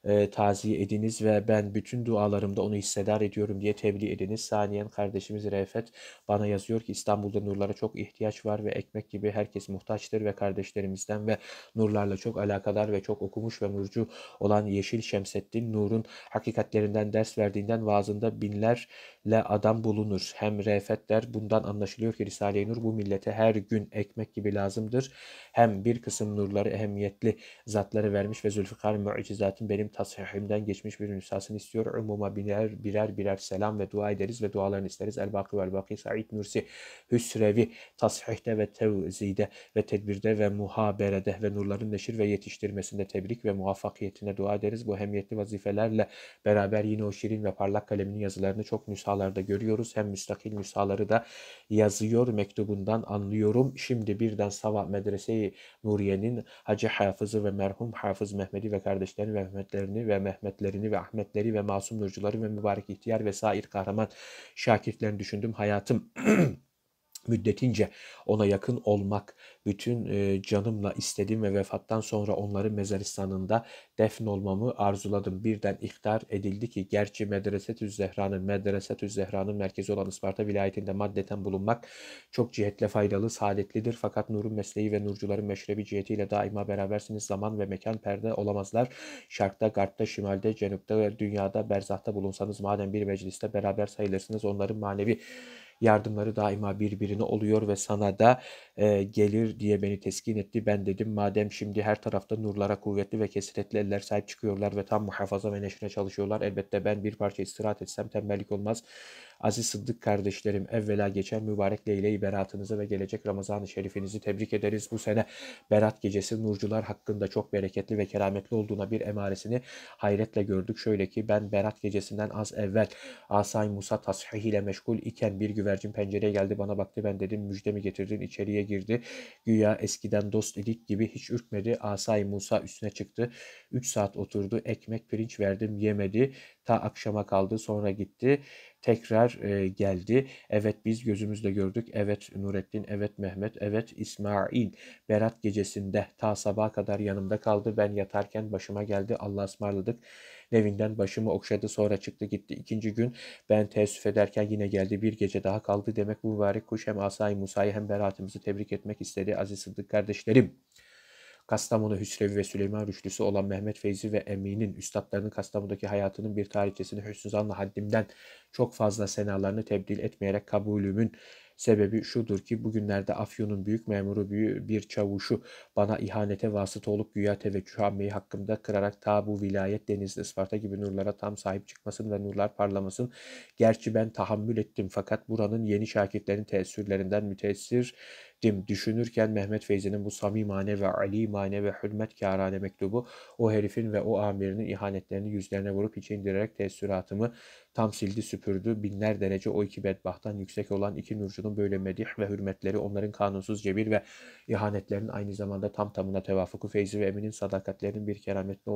[SPEAKER 1] e, taziye ediniz ve ben bütün dualarımda onu hissedar ediyorum diye tebliğ ediniz. Saniyen kardeşimiz Refet bana yazıyor ki İstanbul'da nurlara çok ihtiyaç var ve ekmek gibi herkes muhtaçtır ve kardeşlerimizden ve nurlarla çok alakadar ve çok okumuş ve nurcu olan Yeşil Şemsettin Nur'un hakikatlerinden ders verdiğinden vaazında binlerle adam bulunur. Hem Refet der bundan anlaşılıyor ki Risale-i Nur bu millete her gün ekmek gibi lazımdır. Hem bir kısım nurları ehemmiyetli zatları vermiş ve Zülfikar Mu'cizat'ın benim tasihimden geçmiş bir nüshasını istiyor. Umuma birer birer birer selam ve dua ederiz ve dualarını isteriz. El-Baki el baki Said Nursi Hüsrevi tasihte ve tevzide ve tedbirde ve muhaberede ve nurların neşir ve yetiştirmesinde tebrik ve muvaffakiyetine dua ederiz. Bu hemiyetli vazifelerle beraber yine o şirin ve parlak kaleminin yazılarını çok nüshalarda görüyoruz. Hem müstakil nüshaları da yazıyor mektubundan anlıyorum. Şimdi birden Sava medrese Nuriye'nin Hacı Hafızı ve merhum Hafız Mehmeti ve kardeşlerini ve Mehmetleri Ömerlerini ve Mehmetlerini ve Ahmetleri ve Masum Nurcuları ve Mübarek İhtiyar ve sair kahraman şakirtlerini düşündüm hayatım. müddetince ona yakın olmak, bütün e, canımla istedim ve vefattan sonra onların mezaristanında defn olmamı arzuladım. Birden ihtar edildi ki gerçi Medresetü Zehra'nın Medresetü Zehra'nın merkezi olan Isparta vilayetinde maddeten bulunmak çok cihetle faydalı, saadetlidir. Fakat nurun mesleği ve nurcuların meşrebi cihetiyle daima berabersiniz. Zaman ve mekan perde olamazlar. Şarkta, garpta, şimalde, cenupta ve dünyada, berzahta bulunsanız madem bir mecliste beraber sayılırsınız onların manevi Yardımları daima birbirine oluyor ve sana da e, gelir diye beni teskin etti. Ben dedim madem şimdi her tarafta nurlara kuvvetli ve kesretli eller sahip çıkıyorlar ve tam muhafaza ve neşrine çalışıyorlar. Elbette ben bir parça istirahat etsem tembellik olmaz. Aziz Sıddık kardeşlerim evvela geçen mübarek leyle beratınızı ve gelecek Ramazan-ı Şerifinizi tebrik ederiz. Bu sene berat gecesi nurcular hakkında çok bereketli ve kerametli olduğuna bir emaresini hayretle gördük. Şöyle ki ben berat gecesinden az evvel Asay Musa tasfih ile meşgul iken bir güvercin pencereye geldi bana baktı ben dedim müjdemi getirdin içeriye girdi. Güya eskiden dost idik gibi hiç ürkmedi. Asay Musa üstüne çıktı. 3 saat oturdu. Ekmek pirinç verdim yemedi. Ta akşama kaldı sonra gitti tekrar e, geldi. Evet biz gözümüzle gördük. Evet Nurettin, evet Mehmet, evet İsmail. Berat gecesinde ta sabaha kadar yanımda kaldı. Ben yatarken başıma geldi. Allah'a ısmarladık. Nevinden başımı okşadı sonra çıktı gitti. İkinci gün ben teessüf ederken yine geldi. Bir gece daha kaldı demek bu mübarek kuş hem Asay Musa'yı hem Berat'ımızı tebrik etmek istedi. Aziz Sıddık kardeşlerim. Kastamonu Hüsrevi ve Süleyman Rüştüsü olan Mehmet Feyzi ve Emin'in üstadlarının Kastamonu'daki hayatının bir tarihçesini Hüsnü Zan'la haddimden çok fazla senalarını tebdil etmeyerek kabulümün Sebebi şudur ki bugünlerde Afyon'un büyük memuru büyük bir çavuşu bana ihanete vasıta olup güya teveccühameyi hakkımda kırarak ta bu vilayet denizli Isparta gibi nurlara tam sahip çıkmasın ve nurlar parlamasın. Gerçi ben tahammül ettim fakat buranın yeni şakirtlerin tesirlerinden müteessir ettim düşünürken Mehmet Feyzi'nin bu samimane ve alimane ve hürmetkârane mektubu o herifin ve o amirinin ihanetlerini yüzlerine vurup içe indirerek teessüratımı Tam sildi süpürdü. Binler derece o iki bedbahttan yüksek olan iki nurcunun böyle medih ve hürmetleri onların kanunsuz cebir ve ihanetlerinin aynı zamanda tam tamına tevafuku feyzi ve eminin sadakatlerinin bir kerametli,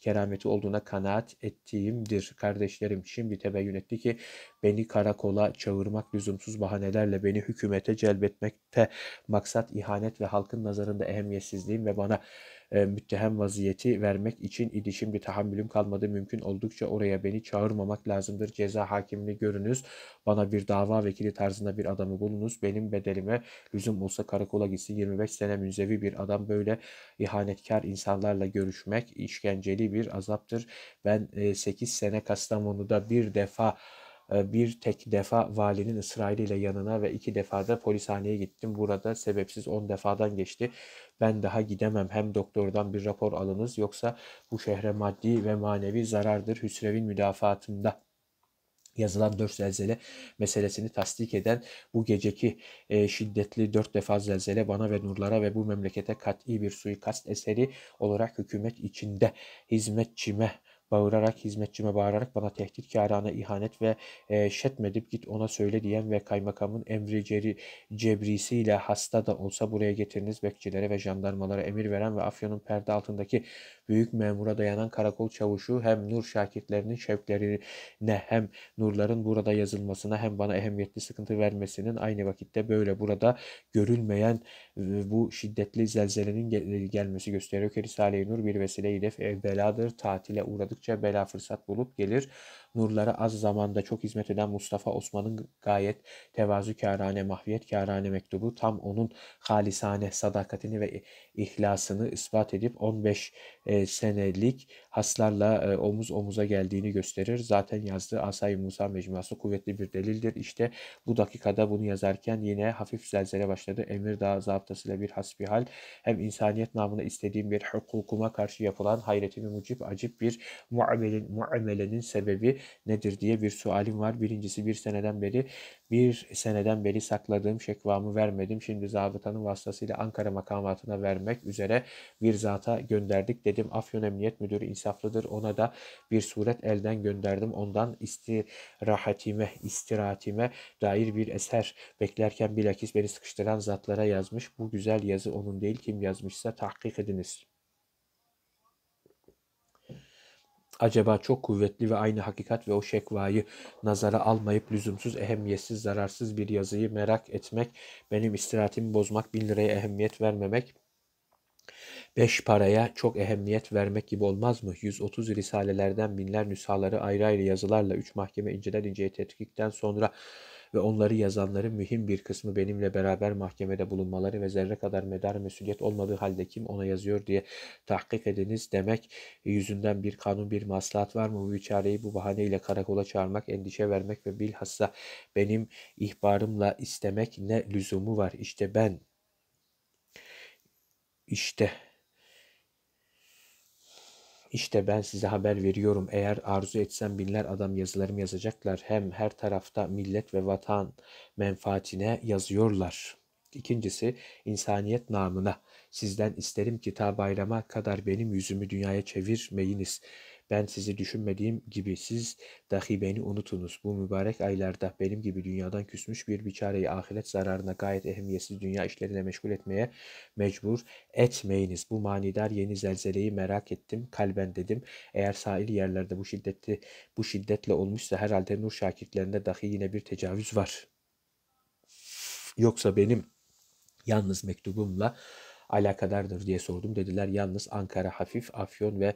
[SPEAKER 1] kerameti olduğuna kanaat ettiğimdir. Kardeşlerim şimdi tebeyyün etti ki beni karakola çağırmak lüzumsuz bahanelerle beni hükümete celbetmekte maksat ihanet ve halkın nazarında ehemmiyetsizliğim ve bana e, müttehem vaziyeti vermek için idi. Şimdi tahammülüm kalmadı. Mümkün oldukça oraya beni çağırmamak lazımdır. Ceza hakimini görünüz. Bana bir dava vekili tarzında bir adamı bulunuz. Benim bedelime lüzum olsa karakola gitsin. 25 sene münzevi bir adam böyle ihanetkar insanlarla görüşmek işkenceli bir azaptır. Ben e, 8 sene Kastamonu'da bir defa ee, bir tek defa valinin ısrarıyla yanına ve iki defada polishaneye gittim. Burada sebepsiz 10 defadan geçti. Ben daha gidemem. Hem doktordan bir rapor alınız yoksa bu şehre maddi ve manevi zarardır Hüsrev'in müdafaatında.'' yazılan 4 zelzele meselesini tasdik eden bu geceki e, şiddetli 4 defa zelzele bana ve nurlara ve bu memlekete kat'i bir suikast eseri olarak hükümet içinde hizmetçime bağırarak, hizmetçime bağırarak bana tehditkârana ihanet ve e, şetmedip git ona söyle diyen ve kaymakamın emri ceri, cebrisiyle hasta da olsa buraya getiriniz bekçilere ve jandarmalara emir veren ve Afyon'un perde altındaki büyük memura dayanan karakol çavuşu hem nur şakitlerinin şevklerine hem nurların burada yazılmasına hem bana ehemmiyetli sıkıntı vermesinin aynı vakitte böyle burada görülmeyen e, bu şiddetli zelzelenin gelmesi gösteriyor ki Risale-i Nur bir vesileyle beladır tatile uğradık sıkça bela fırsat bulup gelir. Nurlara az zamanda çok hizmet eden Mustafa Osman'ın gayet tevazu tevazükârane, mahviyetkârane mektubu tam onun halisane sadakatini ve ihlasını ispat edip 15 e, senelik haslarla e, omuz omuza geldiğini gösterir. Zaten yazdığı Asay Musa Mecmuası kuvvetli bir delildir. İşte bu dakikada bunu yazarken yine hafif zelzele başladı. Emir Dağ zaptasıyla bir hasbihal hem insaniyet namına istediğim bir hukukuma karşı yapılan hayretimi mucip acip bir muamelenin, muamelenin sebebi nedir diye bir sualim var. Birincisi bir seneden beri bir seneden beri sakladığım şekvamı vermedim. Şimdi zabıtanın vasıtasıyla Ankara makamatına vermek üzere bir zata gönderdik dedim. Afyon Emniyet Müdürü insaflıdır. Ona da bir suret elden gönderdim. Ondan istirahatime, istirahatime dair bir eser beklerken bilakis beni sıkıştıran zatlara yazmış. Bu güzel yazı onun değil kim yazmışsa tahkik ediniz. acaba çok kuvvetli ve aynı hakikat ve o şekvayı nazara almayıp lüzumsuz, ehemmiyetsiz, zararsız bir yazıyı merak etmek, benim istirahatimi bozmak, bin liraya ehemmiyet vermemek, beş paraya çok ehemmiyet vermek gibi olmaz mı? 130 risalelerden binler nüshaları ayrı ayrı yazılarla üç mahkeme inceler inceye tetkikten sonra ve onları yazanların mühim bir kısmı benimle beraber mahkemede bulunmaları ve zerre kadar medar mesuliyet olmadığı halde kim ona yazıyor diye tahkik ediniz demek e, yüzünden bir kanun bir maslahat var mı? Bu biçareyi bu bahaneyle karakola çağırmak, endişe vermek ve bilhassa benim ihbarımla istemek ne lüzumu var? İşte ben işte işte ben size haber veriyorum. Eğer arzu etsem binler adam yazılarımı yazacaklar. Hem her tarafta millet ve vatan menfaatine yazıyorlar. İkincisi insaniyet namına. Sizden isterim ki ta bayrama kadar benim yüzümü dünyaya çevirmeyiniz. Ben sizi düşünmediğim gibi siz dahi beni unutunuz. Bu mübarek aylarda benim gibi dünyadan küsmüş bir biçareyi ahiret zararına gayet ehemmiyetsiz dünya işlerine meşgul etmeye mecbur etmeyiniz. Bu manidar yeni zelzeleyi merak ettim. Kalben dedim. Eğer sahil yerlerde bu şiddetli bu şiddetle olmuşsa herhalde Nur şakirtlerinde dahi yine bir tecavüz var. Yoksa benim yalnız mektubumla alakadardır diye sordum. Dediler yalnız Ankara hafif, Afyon ve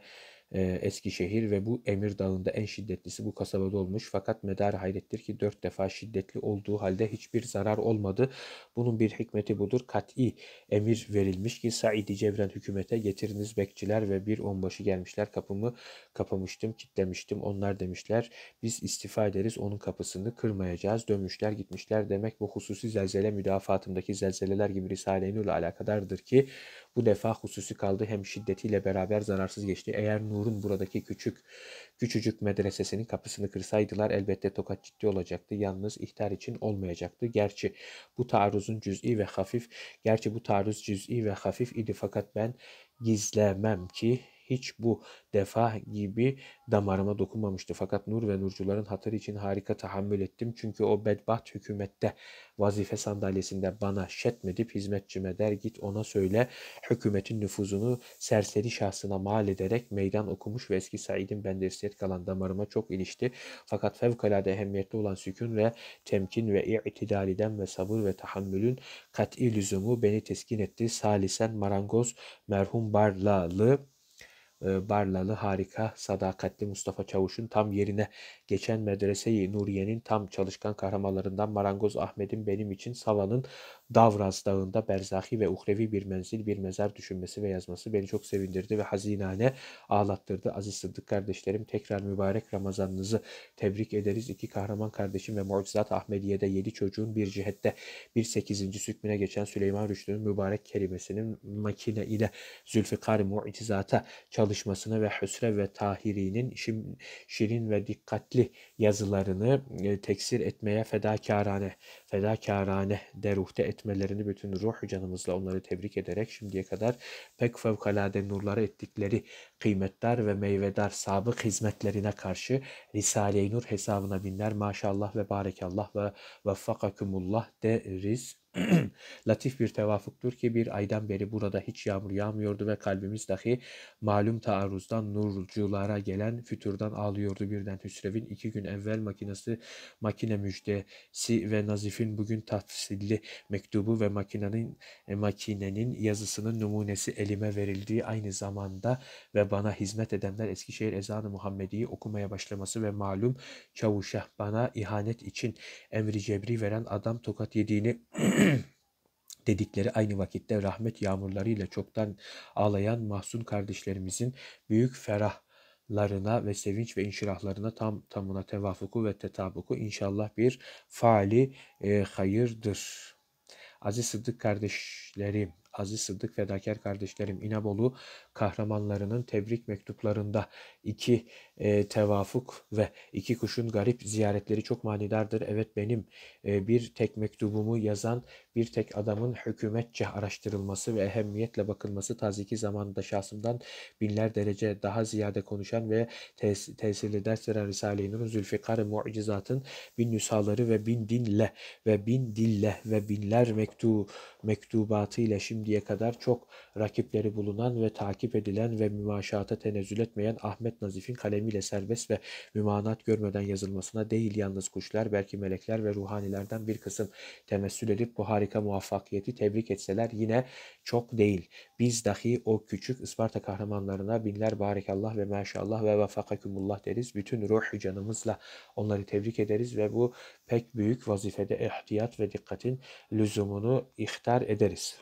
[SPEAKER 1] e, Eskişehir ve bu Emir Dağı'nda en şiddetlisi bu kasabada olmuş. Fakat medar hayrettir ki dört defa şiddetli olduğu halde hiçbir zarar olmadı. Bunun bir hikmeti budur. Kat'i emir verilmiş ki Said-i Cevren hükümete getiriniz bekçiler ve bir onbaşı gelmişler. Kapımı kapamıştım, kitlemiştim. Onlar demişler biz istifa ederiz onun kapısını kırmayacağız. Dönmüşler gitmişler. Demek bu hususi zelzele müdafatımdaki zelzeleler gibi Risale-i Nur'la alakadardır ki bu defa hususi kaldı hem şiddetiyle beraber zararsız geçti. Eğer Nur Uğur'un buradaki küçük küçücük medresesinin kapısını kırsaydılar elbette tokat ciddi olacaktı. Yalnız ihtar için olmayacaktı. Gerçi bu taarruzun cüz'i ve hafif, gerçi bu taarruz cüz'i ve hafif idi fakat ben gizlemem ki hiç bu defa gibi damarıma dokunmamıştı. Fakat Nur ve Nurcuların hatır için harika tahammül ettim. Çünkü o bedbaht hükümette vazife sandalyesinde bana şetmedip hizmetçime der git ona söyle hükümetin nüfuzunu serseri şahsına mal ederek meydan okumuş ve eski Said'in bende irsiyet kalan damarıma çok ilişti. Fakat fevkalade ehemmiyetli olan sükun ve temkin ve itidaliden ve sabır ve tahammülün kat'i lüzumu beni teskin etti. Salisen marangoz merhum barlalı ee, Barlalı harika sadakatli Mustafa Çavuş'un tam yerine geçen medreseyi Nuriye'nin tam çalışkan kahramanlarından Marangoz Ahmet'in benim için salanın Davraz Dağı'nda berzahi ve uhrevi bir menzil, bir mezar düşünmesi ve yazması beni çok sevindirdi ve hazinane ağlattırdı. Aziz Sıddık kardeşlerim tekrar mübarek Ramazanınızı tebrik ederiz. İki kahraman kardeşim ve Mucizat Ahmediye'de yedi çocuğun bir cihette bir sekizinci sükmüne geçen Süleyman Rüştü'nün mübarek kelimesinin makine ile Zülfikar Mucizat'a çalışmasını ve Hüsrev ve Tahiri'nin şirin ve dikkatli yazılarını e, teksir etmeye fedakarane fedakarane deruhte etmelerini bütün ruh canımızla onları tebrik ederek şimdiye kadar pek fevkalade nurlara ettikleri kıymetler ve meyvedar sabık hizmetlerine karşı Risale-i Nur hesabına binler maşallah ve barekallah ve vaffakakumullah deriz Latif bir tevafuktur ki bir aydan beri burada hiç yağmur yağmıyordu ve kalbimiz dahi malum taarruzdan nurculara gelen fütürden ağlıyordu. Birden Hüsrev'in iki gün evvel makinesi makine müjdesi ve Nazif'in bugün tahsilli mektubu ve makinenin e, makinenin yazısının numunesi elime verildiği aynı zamanda ve bana hizmet edenler Eskişehir Ezanı Muhammedi'yi okumaya başlaması ve malum Çavuşa bana ihanet için emri cebri veren adam tokat yediğini dedikleri aynı vakitte rahmet yağmurlarıyla çoktan ağlayan mahzun kardeşlerimizin büyük ferahlarına ve sevinç ve inşirahlarına tam tamına tevafuku ve tetabuku inşallah bir faali e, hayırdır. Aziz Sıddık kardeşlerim aziz Sıddık fedakar kardeşlerim İnebolu kahramanlarının tebrik mektuplarında iki e, tevafuk ve iki kuşun garip ziyaretleri çok manidardır. Evet benim e, bir tek mektubumu yazan bir tek adamın hükümetçe araştırılması ve ehemmiyetle bakılması taziki zamanında şahsımdan binler derece daha ziyade konuşan ve tes tesirli ders veren Risale-i Nur Zülfikar-ı Mu'cizat'ın bin nüshaları ve bin dinle ve bin dille ve binler mektu mektubatı ile şimdi şimdiye kadar çok rakipleri bulunan ve takip edilen ve mümaşata tenezzül etmeyen Ahmet Nazif'in kalemiyle serbest ve mümanat görmeden yazılmasına değil yalnız kuşlar belki melekler ve ruhanilerden bir kısım temessül edip bu harika muvaffakiyeti tebrik etseler yine çok değil. Biz dahi o küçük Isparta kahramanlarına binler barikallah ve maşallah ve vefakakumullah deriz. Bütün ruh canımızla onları tebrik ederiz ve bu pek büyük vazifede ihtiyat ve dikkatin lüzumunu ihtar ederiz.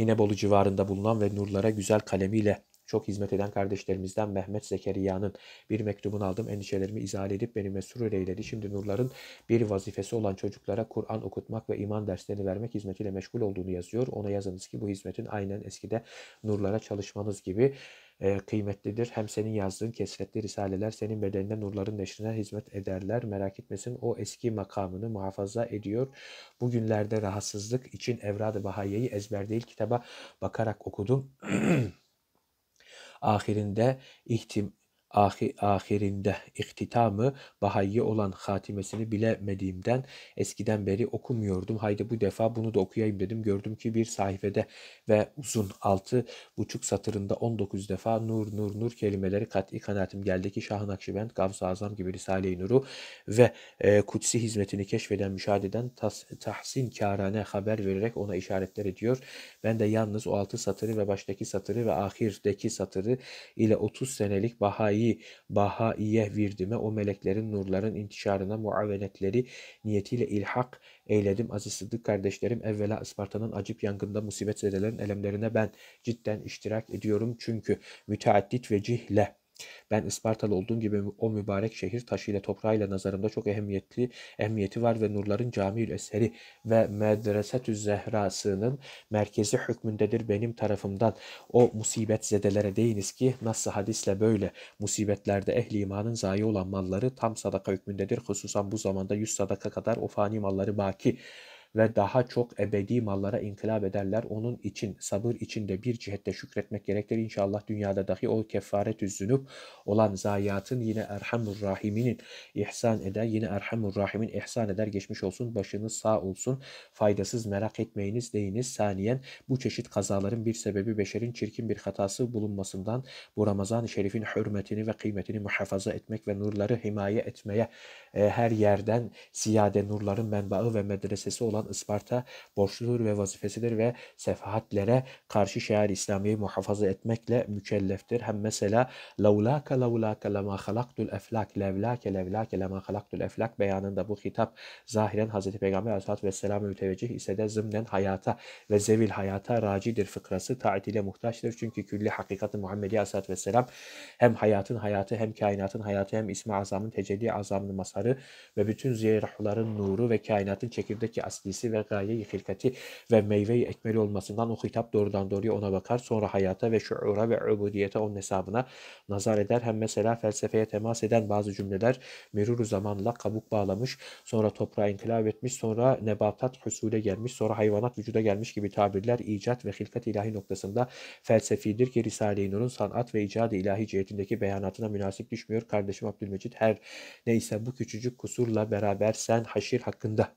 [SPEAKER 1] İnebolu civarında bulunan ve nurlara güzel kalemiyle çok hizmet eden kardeşlerimizden Mehmet Zekeriya'nın bir mektubunu aldım. Endişelerimi izah edip beni mesrur eyledi. Şimdi Nurların bir vazifesi olan çocuklara Kur'an okutmak ve iman derslerini vermek hizmetiyle meşgul olduğunu yazıyor. Ona yazınız ki bu hizmetin aynen eskide Nurlara çalışmanız gibi e, kıymetlidir. Hem senin yazdığın kesretli risaleler senin bedeninde nurların neşrine hizmet ederler. Merak etmesin o eski makamını muhafaza ediyor. Bugünlerde rahatsızlık için Evrad-ı Bahaye'yi ezber değil kitaba bakarak okudum. Ahirinde ihtim, ahirinde iktitamı bahayye olan hatimesini bilemediğimden eskiden beri okumuyordum. Haydi bu defa bunu da okuyayım dedim. Gördüm ki bir sayfede ve uzun altı buçuk satırında 19 defa nur nur nur kelimeleri kat'i kanaatim geldi ki Şah-ı Nakşibend, ı Azam gibi Risale-i Nur'u ve e, kutsi hizmetini keşfeden, müşahededen tas, tahsin karane haber vererek ona işaretler ediyor. Ben de yalnız o altı satırı ve baştaki satırı ve ahirdeki satırı ile 30 senelik bahai Bahai, Bahaiye virdime o meleklerin nurların intişarına muavenetleri niyetiyle ilhak eyledim. Aziz Sıddık kardeşlerim evvela Isparta'nın acip yangında musibet zedelerin elemlerine ben cidden iştirak ediyorum. Çünkü müteaddit ve cihle ben Ispartalı olduğum gibi o mübarek şehir taşıyla toprağıyla nazarımda çok ehemmiyetli ehemmiyeti var ve nurların Camiül Eseri ve Medresetü Zehrası'nın merkezi hükmündedir benim tarafımdan. O musibet zedelere değiniz ki nasıl hadisle böyle musibetlerde ehli imanın zayi olan malları tam sadaka hükmündedir. Hususan bu zamanda yüz sadaka kadar o fani malları baki ve daha çok ebedi mallara inkılap ederler. Onun için sabır içinde bir cihette şükretmek gerektir. İnşallah dünyada dahi o kefaret zünüp olan zayiatın yine Erhamur Rahim'inin ihsan eder. Yine Erhamur Rahim'in ihsan eder. Geçmiş olsun. Başınız sağ olsun. Faydasız merak etmeyiniz deyiniz. Saniyen bu çeşit kazaların bir sebebi beşerin çirkin bir hatası bulunmasından bu Ramazan-ı Şerif'in hürmetini ve kıymetini muhafaza etmek ve nurları himaye etmeye e, her yerden siyade nurların menbaı ve medresesi olan olan Isparta borçludur ve vazifesidir ve sefahatlere karşı şiar İslamiye'yi muhafaza etmekle mükelleftir. Hem mesela lavlaka lavlaka lema halaktul eflak levlake levlake lema halaktul eflak beyanında bu hitap zahiren Hz. Peygamber aleyhissalatü vesselam'a müteveccih ise de zımnen hayata ve zevil hayata racidir fıkrası taatile muhtaçtır. Çünkü külli hakikati Muhammedi aleyhissalatü vesselam hem hayatın hayatı hem kainatın hayatı hem ismi azamın tecelli azamının masarı ve bütün ziyerahların nuru ve kainatın çekirdeki asli hadisi ve gaye-i hilkati ve meyve-i ekmeli olmasından o hitap doğrudan doğruya ona bakar. Sonra hayata ve şuura ve ubudiyete onun hesabına nazar eder. Hem mesela felsefeye temas eden bazı cümleler meruru zamanla kabuk bağlamış, sonra toprağa inkılap etmiş, sonra nebatat husule gelmiş, sonra hayvanat vücuda gelmiş gibi tabirler icat ve hilkat ilahi noktasında felsefidir ki Risale-i Nur'un sanat ve icadı ilahi cihetindeki beyanatına münasip düşmüyor. Kardeşim Abdülmecit her neyse bu küçücük kusurla beraber sen haşir hakkında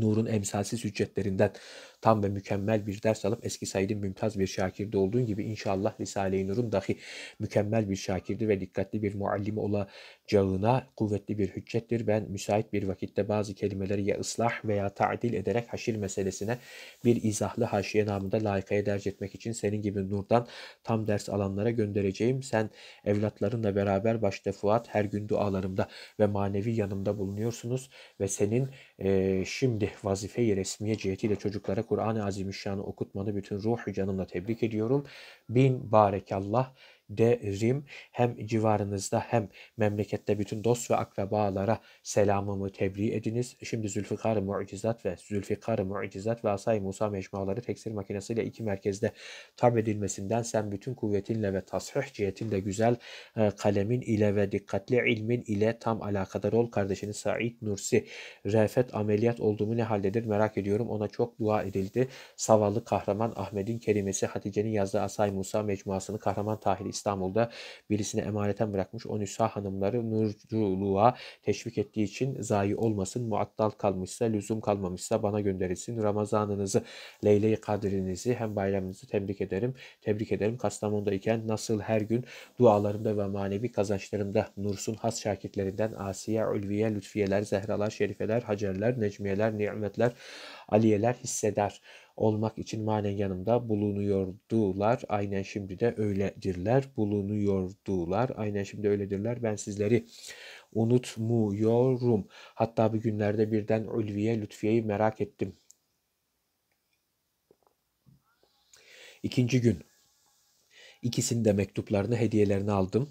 [SPEAKER 1] nurun emsalsiz hüccetlerinden tam ve mükemmel bir ders alıp eski Said'in mümtaz bir şakirdi olduğun gibi inşallah Risale-i Nur'un dahi mükemmel bir şakirdi ve dikkatli bir muallimi olacağına kuvvetli bir hüccettir. Ben müsait bir vakitte bazı kelimeleri ya ıslah veya ta'dil ederek haşir meselesine bir izahlı haşiye namında layıkaya derc etmek için senin gibi Nur'dan tam ders alanlara göndereceğim. Sen evlatlarınla beraber başta Fuat her gün dualarımda ve manevi yanımda bulunuyorsunuz ve senin e, şimdi vazifeyi resmiye cihetiyle çocuklara Kur'an-ı Azimüşşan'ı okutmanı bütün ruhu canımla tebrik ediyorum. Bin barekallah derim. Hem civarınızda hem memlekette bütün dost ve akrabalara selamımı tebliğ ediniz. Şimdi Zülfikar-ı Mu'cizat ve Zülfikar-ı Mu'cizat ve Asay Musa mecmuaları teksir makinesiyle iki merkezde tab edilmesinden sen bütün kuvvetinle ve tasrih cihetinle güzel e, kalemin ile ve dikkatli ilmin ile tam alakadar ol kardeşini Said Nursi. Refet ameliyat olduğumu ne haldedir merak ediyorum. Ona çok dua edildi. Savallı kahraman Ahmet'in kelimesi Hatice'nin yazdığı Asay Musa mecmuasını kahraman Tahir İstanbul'da birisine emaneten bırakmış o nüsa hanımları nurculuğa teşvik ettiği için zayi olmasın, muattal kalmışsa, lüzum kalmamışsa bana gönderilsin. Ramazanınızı, Leyle-i Kadir'inizi hem bayramınızı tebrik ederim. Tebrik ederim. Kastamonu'da iken nasıl her gün dualarımda ve manevi kazançlarımda Nursun has şakitlerinden, Asiye, Ülviye, Lütfiyeler, Zehralar, Şerifeler, Hacerler, Necmiyeler, Nimetler, Aliyeler hisseder olmak için manen yanımda bulunuyordular. Aynen şimdi de öyledirler. Bulunuyordular. Aynen şimdi öyledirler. Ben sizleri unutmuyorum. Hatta bir günlerde birden ülviye Lütfiye'yi merak ettim. İkinci gün. İkisinin de mektuplarını, hediyelerini aldım.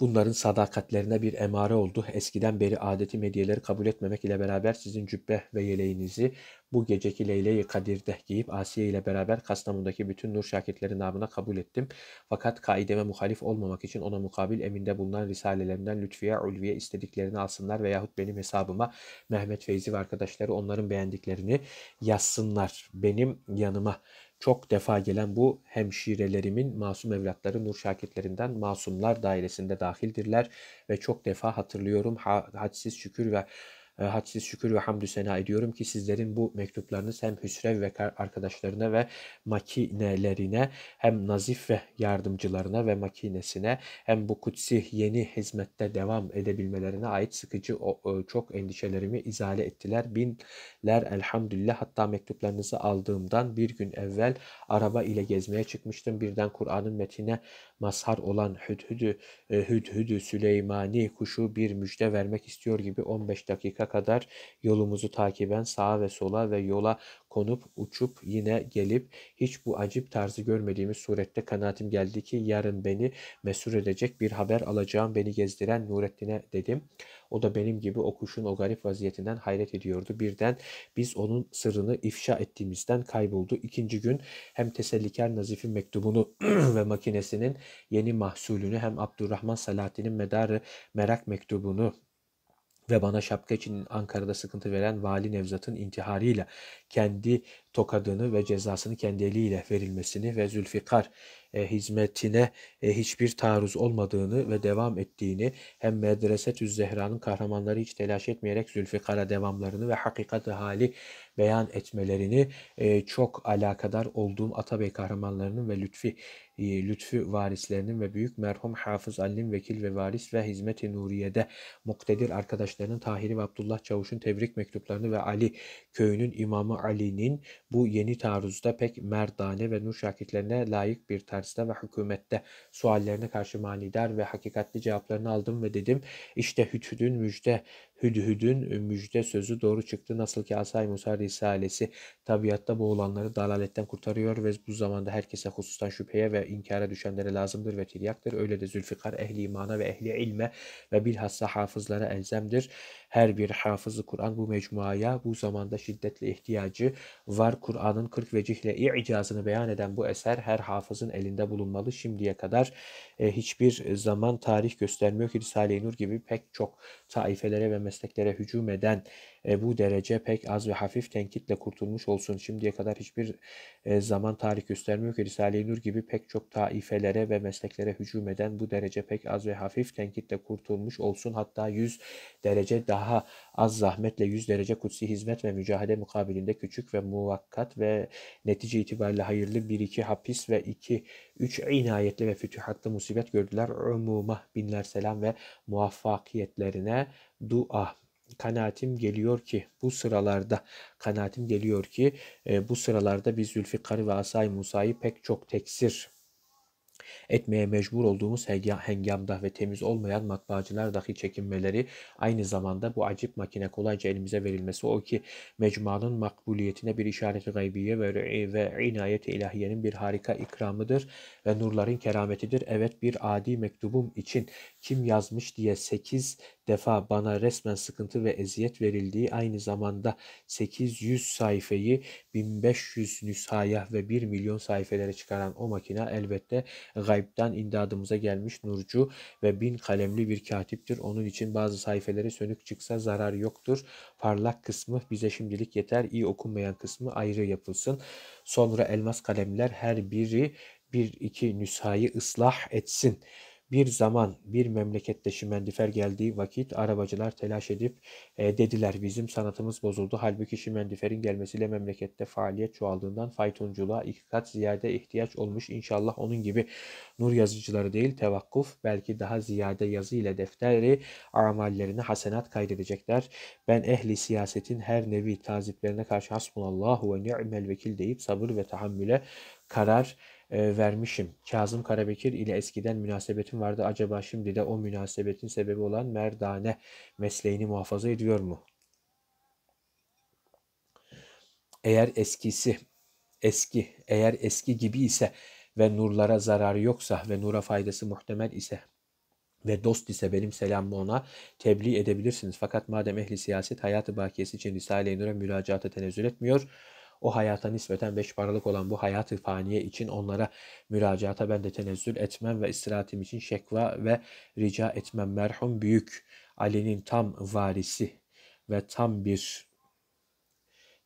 [SPEAKER 1] Bunların sadakatlerine bir emare oldu. Eskiden beri adeti medyeleri kabul etmemek ile beraber sizin cübbe ve yeleğinizi bu geceki Leyle-i Kadir'de giyip Asiye ile beraber Kastamonu'daki bütün nur şakirtleri namına kabul ettim. Fakat kaideme muhalif olmamak için ona mukabil eminde bulunan risalelerinden lütfiye, ulviye istediklerini alsınlar veyahut benim hesabıma Mehmet Feyzi ve arkadaşları onların beğendiklerini yazsınlar benim yanıma.'' çok defa gelen bu hemşirelerimin masum evlatları nur şakitlerinden masumlar dairesinde dahildirler ve çok defa hatırlıyorum ha, hadsiz şükür ve e, hadsiz şükür ve hamdü sena ediyorum ki sizlerin bu mektuplarınız hem Hüsrev ve arkadaşlarına ve makinelerine hem nazif ve yardımcılarına ve makinesine hem bu kutsi yeni hizmette devam edebilmelerine ait sıkıcı e, çok endişelerimi izale ettiler. Binler elhamdülillah hatta mektuplarınızı aldığımdan bir gün evvel araba ile gezmeye çıkmıştım. Birden Kur'an'ın metine mazhar olan Hüdhüdü, e, Hüdhüdü Süleymani kuşu bir müjde vermek istiyor gibi 15 dakika kadar yolumuzu takiben sağa ve sola ve yola konup uçup yine gelip hiç bu acip tarzı görmediğimiz surette kanaatim geldi ki yarın beni mesur edecek bir haber alacağım beni gezdiren Nurettin'e dedim.'' O da benim gibi o kuşun o garip vaziyetinden hayret ediyordu. Birden biz onun sırrını ifşa ettiğimizden kayboldu. İkinci gün hem tesellikar Nazif'in mektubunu ve makinesinin yeni mahsulünü hem Abdurrahman Selahattin'in medarı merak mektubunu ve bana şapka için Ankara'da sıkıntı veren Vali Nevzat'ın intiharıyla kendi tokadını ve cezasını kendi eliyle verilmesini ve Zülfikar e, hizmetine e, hiçbir taarruz olmadığını ve devam ettiğini hem Medresetü Zehra'nın kahramanları hiç telaş etmeyerek Zülfikar'a devamlarını ve hakikat hali beyan etmelerini e, çok alakadar olduğum Atabey kahramanlarının ve Lütfi ee, lütfü varislerinin ve büyük merhum Hafız Alim Vekil ve Varis ve Hizmet-i Nuriye'de muktedir arkadaşlarının Tahiri ve Abdullah Çavuş'un tebrik mektuplarını ve Ali köyünün imamı Ali'nin bu yeni taarruzda pek merdane ve nur şakitlerine layık bir tarzda ve hükümette suallerine karşı manidar ve hakikatli cevaplarını aldım ve dedim işte hütüdün müjde Hüdhüd'ün e, müjde sözü doğru çıktı. Nasıl ki Asay Musa Risalesi tabiatta boğulanları dalaletten kurtarıyor ve bu zamanda herkese husustan şüpheye ve inkara düşenlere lazımdır ve tiryaktır. Öyle de Zülfikar ehli imana ve ehli ilme ve bilhassa hafızlara elzemdir. Her bir hafızı Kur'an bu mecmuaya bu zamanda şiddetle ihtiyacı var. Kur'an'ın 40 vecihle i'cazını beyan eden bu eser her hafızın elinde bulunmalı. Şimdiye kadar e, hiçbir zaman tarih göstermiyor ki Risale-i Nur gibi pek çok taifelere ve mesleklere hücum eden e, bu derece pek az ve hafif tenkitle kurtulmuş olsun. Şimdiye kadar hiçbir e, zaman tarih göstermiyor ki Risale-i Nur gibi pek çok taifelere ve mesleklere hücum eden bu derece pek az ve hafif tenkitle kurtulmuş olsun. Hatta 100 derece daha az zahmetle 100 derece kutsi hizmet ve mücadele mukabilinde küçük ve muvakkat ve netice itibariyle hayırlı bir iki hapis ve iki üç inayetli ve fütühatlı musibet gördüler. Umuma binler selam ve muvaffakiyetlerine dua kanaatim geliyor ki bu sıralarda kanaatim geliyor ki e, bu sıralarda biz Zülfikar'ı ve Asay Musa'yı pek çok teksir etmeye mecbur olduğumuz hengamda ve temiz olmayan matbaacılar dahi çekinmeleri aynı zamanda bu acip makine kolayca elimize verilmesi o ki mecmanın makbuliyetine bir işareti gaybiye ve, e, ve inayet ilahiyenin bir harika ikramıdır ve nurların kerametidir. Evet bir adi mektubum için kim yazmış diye 8 defa bana resmen sıkıntı ve eziyet verildiği aynı zamanda 800 sayfayı 1500 nüshaya ve 1 milyon sayfelere çıkaran o makina elbette gaybden indadımıza gelmiş nurcu ve bin kalemli bir katiptir. Onun için bazı sayfeleri sönük çıksa zarar yoktur. Parlak kısmı bize şimdilik yeter. İyi okunmayan kısmı ayrı yapılsın. Sonra elmas kalemler her biri bir iki nüshayı ıslah etsin.'' Bir zaman bir memlekette şimendifer geldiği vakit arabacılar telaş edip e, dediler bizim sanatımız bozuldu. Halbuki şimendiferin gelmesiyle memlekette faaliyet çoğaldığından faytonculuğa iki kat ziyade ihtiyaç olmuş. İnşallah onun gibi nur yazıcıları değil tevakkuf belki daha ziyade yazı ile defteri amallerine hasenat kaydedecekler. Ben ehli siyasetin her nevi taziplerine karşı hasbunallahu ve ni'mel vekil deyip sabır ve tahammüle karar e, vermişim. Kazım Karabekir ile eskiden münasebetim vardı. Acaba şimdi de o münasebetin sebebi olan merdane mesleğini muhafaza ediyor mu? Eğer eskisi, eski, eğer eski gibi ise ve nurlara zararı yoksa ve nura faydası muhtemel ise ve dost ise benim selamımı ona tebliğ edebilirsiniz. Fakat madem ehli siyaset hayatı bakiyesi için Risale-i Nur'a müracaata tenezzül etmiyor, o hayata nispeten beş paralık olan bu hayatı faniye için onlara müracaata ben de tenezzül etmem ve istirahatim için şekva ve rica etmem. Merhum büyük Ali'nin tam varisi ve tam bir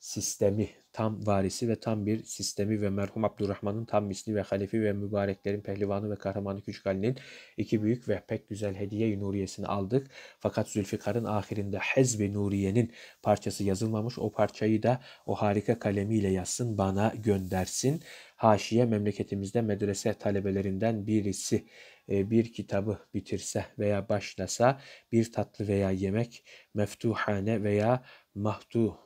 [SPEAKER 1] sistemi, tam varisi ve tam bir sistemi ve merhum Abdurrahman'ın tam misli ve halefi ve mübareklerin pehlivanı ve kahramanı Küçük Ali'nin iki büyük ve pek güzel hediye Nuriye'sini aldık. Fakat Zülfikar'ın ahirinde Hezbi Nuriye'nin parçası yazılmamış. O parçayı da o harika kalemiyle yazsın bana göndersin. Haşiye memleketimizde medrese talebelerinden birisi e, bir kitabı bitirse veya başlasa bir tatlı veya yemek, meftuhane veya mahtu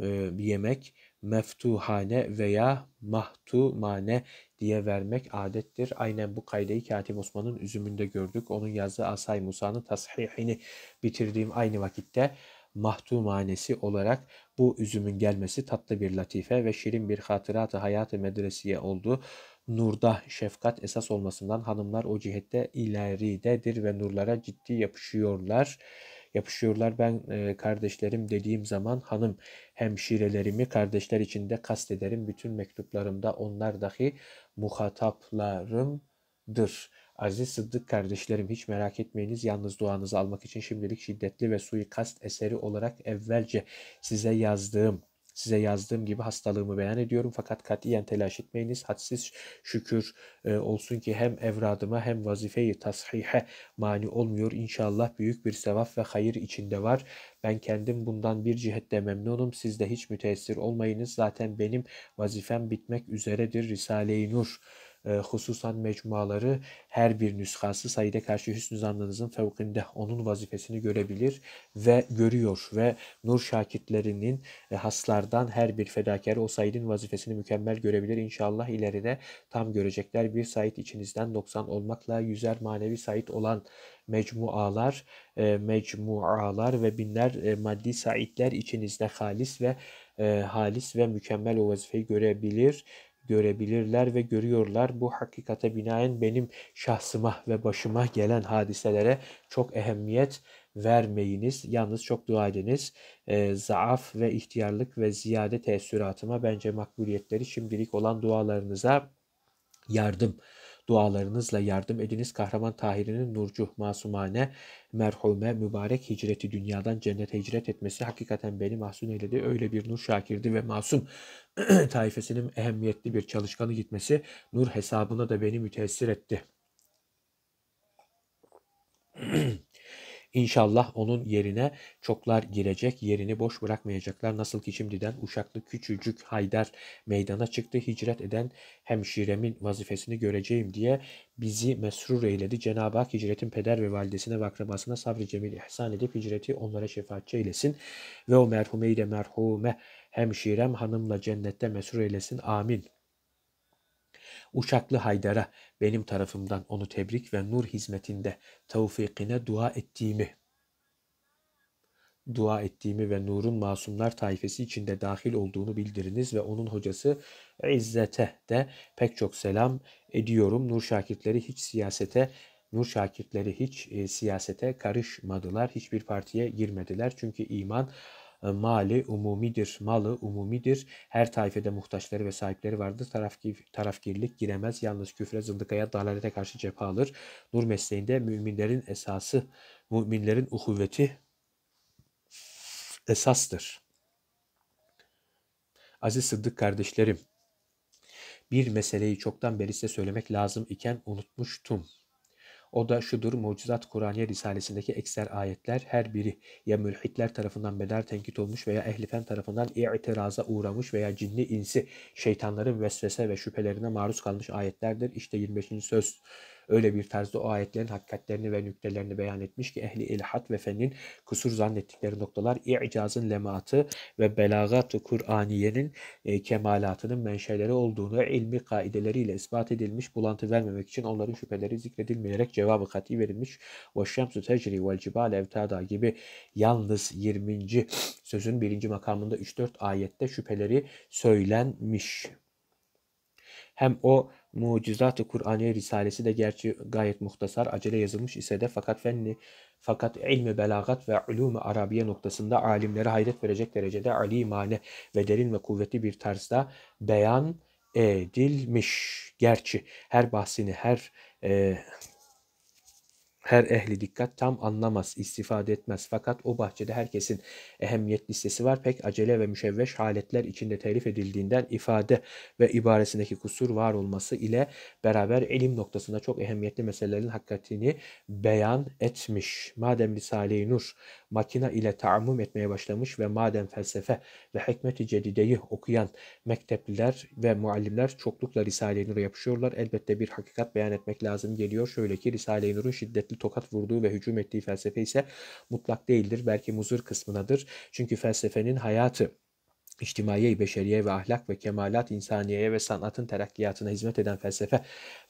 [SPEAKER 1] e, bir yemek meftuhane veya mahtumane diye vermek adettir. Aynen bu kaydeyi Katip Osman'ın üzümünde gördük. Onun yazdığı Asay Musa'nın tasihini bitirdiğim aynı vakitte mahtumanesi olarak bu üzümün gelmesi tatlı bir latife ve şirin bir hatıratı hayatı medresiye oldu. Nurda şefkat esas olmasından hanımlar o cihette ileridedir ve nurlara ciddi yapışıyorlar.'' yapışıyorlar. Ben e, kardeşlerim dediğim zaman hanım hemşirelerimi kardeşler içinde kastederim. Bütün mektuplarımda onlar dahi muhataplarımdır. Aziz Sıddık kardeşlerim hiç merak etmeyiniz yalnız duanızı almak için şimdilik şiddetli ve suikast eseri olarak evvelce size yazdığım Size yazdığım gibi hastalığımı beyan ediyorum fakat katiyen telaş etmeyiniz. Hadsiz şükür e, olsun ki hem evradıma hem vazifeyi tashihe mani olmuyor. İnşallah büyük bir sevap ve hayır içinde var. Ben kendim bundan bir cihette memnunum. Siz de hiç müteessir olmayınız. Zaten benim vazifem bitmek üzeredir. Risale-i Nur e, hususan mecmuaları her bir nüshası Said'e karşı hüsnü zannınızın fevkinde onun vazifesini görebilir ve görüyor ve Nur şakitlerinin e, haslardan her bir fedakar o Said'in vazifesini mükemmel görebilir. inşallah ileride tam görecekler. Bir Said içinizden 90 olmakla yüzer manevi Said olan mecmualar, e, mecmualar ve binler e, maddi saitler içinizde halis ve halis ve mükemmel o vazifeyi görebilir görebilirler ve görüyorlar. Bu hakikate binaen benim şahsıma ve başıma gelen hadiselere çok ehemmiyet vermeyiniz. Yalnız çok dua ediniz. E, zaaf ve ihtiyarlık ve ziyade teessüratıma bence makbuliyetleri şimdilik olan dualarınıza yardım dualarınızla yardım ediniz. Kahraman Tahir'in Nurcu Masumane merhume mübarek hicreti dünyadan cennete hicret etmesi hakikaten beni mahzun eyledi. Öyle bir nur şakirdi ve masum taifesinin ehemmiyetli bir çalışkanı gitmesi nur hesabına da beni müteessir etti. İnşallah onun yerine çoklar girecek, yerini boş bırakmayacaklar. Nasıl ki şimdiden uşaklı küçücük Haydar meydana çıktı, hicret eden hemşiremin vazifesini göreceğim diye bizi mesrur eyledi. Cenab-ı Hak hicretin peder ve validesine ve akrabasına sabrı cemil ihsan edip hicreti onlara şefaatçi eylesin. Ve o merhumeyi de merhume Hemşirem hanımla cennette mesur eylesin. Amin. Uşaklı Haydar'a benim tarafımdan onu tebrik ve nur hizmetinde tevfikine dua ettiğimi dua ettiğimi ve Nur'un masumlar taifesi içinde dahil olduğunu bildiriniz ve onun hocası İzzet'e de pek çok selam ediyorum. Nur şakirtleri hiç siyasete Nur şakirtleri hiç e, siyasete karışmadılar. Hiçbir partiye girmediler. Çünkü iman ee, mali umumidir. Malı umumidir. Her tayfede muhtaçları ve sahipleri vardır. Tarafki tarafgirlik giremez. Yalnız küfre, zındıkaya, dalalete karşı cephe alır. Nur mesleğinde müminlerin esası, müminlerin uhuvveti esastır. Aziz Sıddık kardeşlerim, bir meseleyi çoktan beri size söylemek lazım iken unutmuştum. O da şudur Mucizat Kur'aniye Risalesindeki ekser ayetler her biri ya mülhitler tarafından bedel tenkit olmuş veya ehlifen tarafından itiraza uğramış veya cinni insi şeytanların vesvese ve şüphelerine maruz kalmış ayetlerdir. İşte 25. söz öyle bir tarzda o ayetlerin hakikatlerini ve nüktelerini beyan etmiş ki ehli ilhat ve fennin kusur zannettikleri noktalar i'cazın lematı ve belagat-ı Kur'aniyenin e, kemalatının menşeleri olduğunu ilmi kaideleriyle ispat edilmiş bulantı vermemek için onların şüpheleri zikredilmeyerek cevabı kati verilmiş ve şemsu tecri vel cibal evtada gibi yalnız 20. sözün birinci makamında 3-4 ayette şüpheleri söylenmiş. Hem o Mucizat-ı Kur'aniye Risalesi de gerçi gayet muhtasar, acele yazılmış ise de fakat fenni fakat ilmi belagat ve ulum arabiye noktasında alimlere hayret verecek derecede alimane ve derin ve kuvvetli bir tarzda beyan edilmiş. Gerçi her bahsini, her e, her ehli dikkat tam anlamaz, istifade etmez. Fakat o bahçede herkesin ehemmiyet listesi var. Pek acele ve müşevveş haletler içinde telif edildiğinden ifade ve ibaresindeki kusur var olması ile beraber ilim noktasında çok ehemmiyetli meselelerin hakikatini beyan etmiş. Madem Risale-i Nur makina ile taammüm etmeye başlamış ve madem felsefe ve hikmeti cedideyi okuyan mektepliler ve muallimler çoklukla Risale-i Nur'a yapışıyorlar. Elbette bir hakikat beyan etmek lazım geliyor. Şöyle ki Risale-i Nur'un şiddetli tokat vurduğu ve hücum ettiği felsefe ise mutlak değildir. Belki muzır kısmınadır. Çünkü felsefenin hayatı içtimaiye beşeriye ve ahlak ve kemalat insaniyeye ve sanatın terakkiyatına hizmet eden felsefe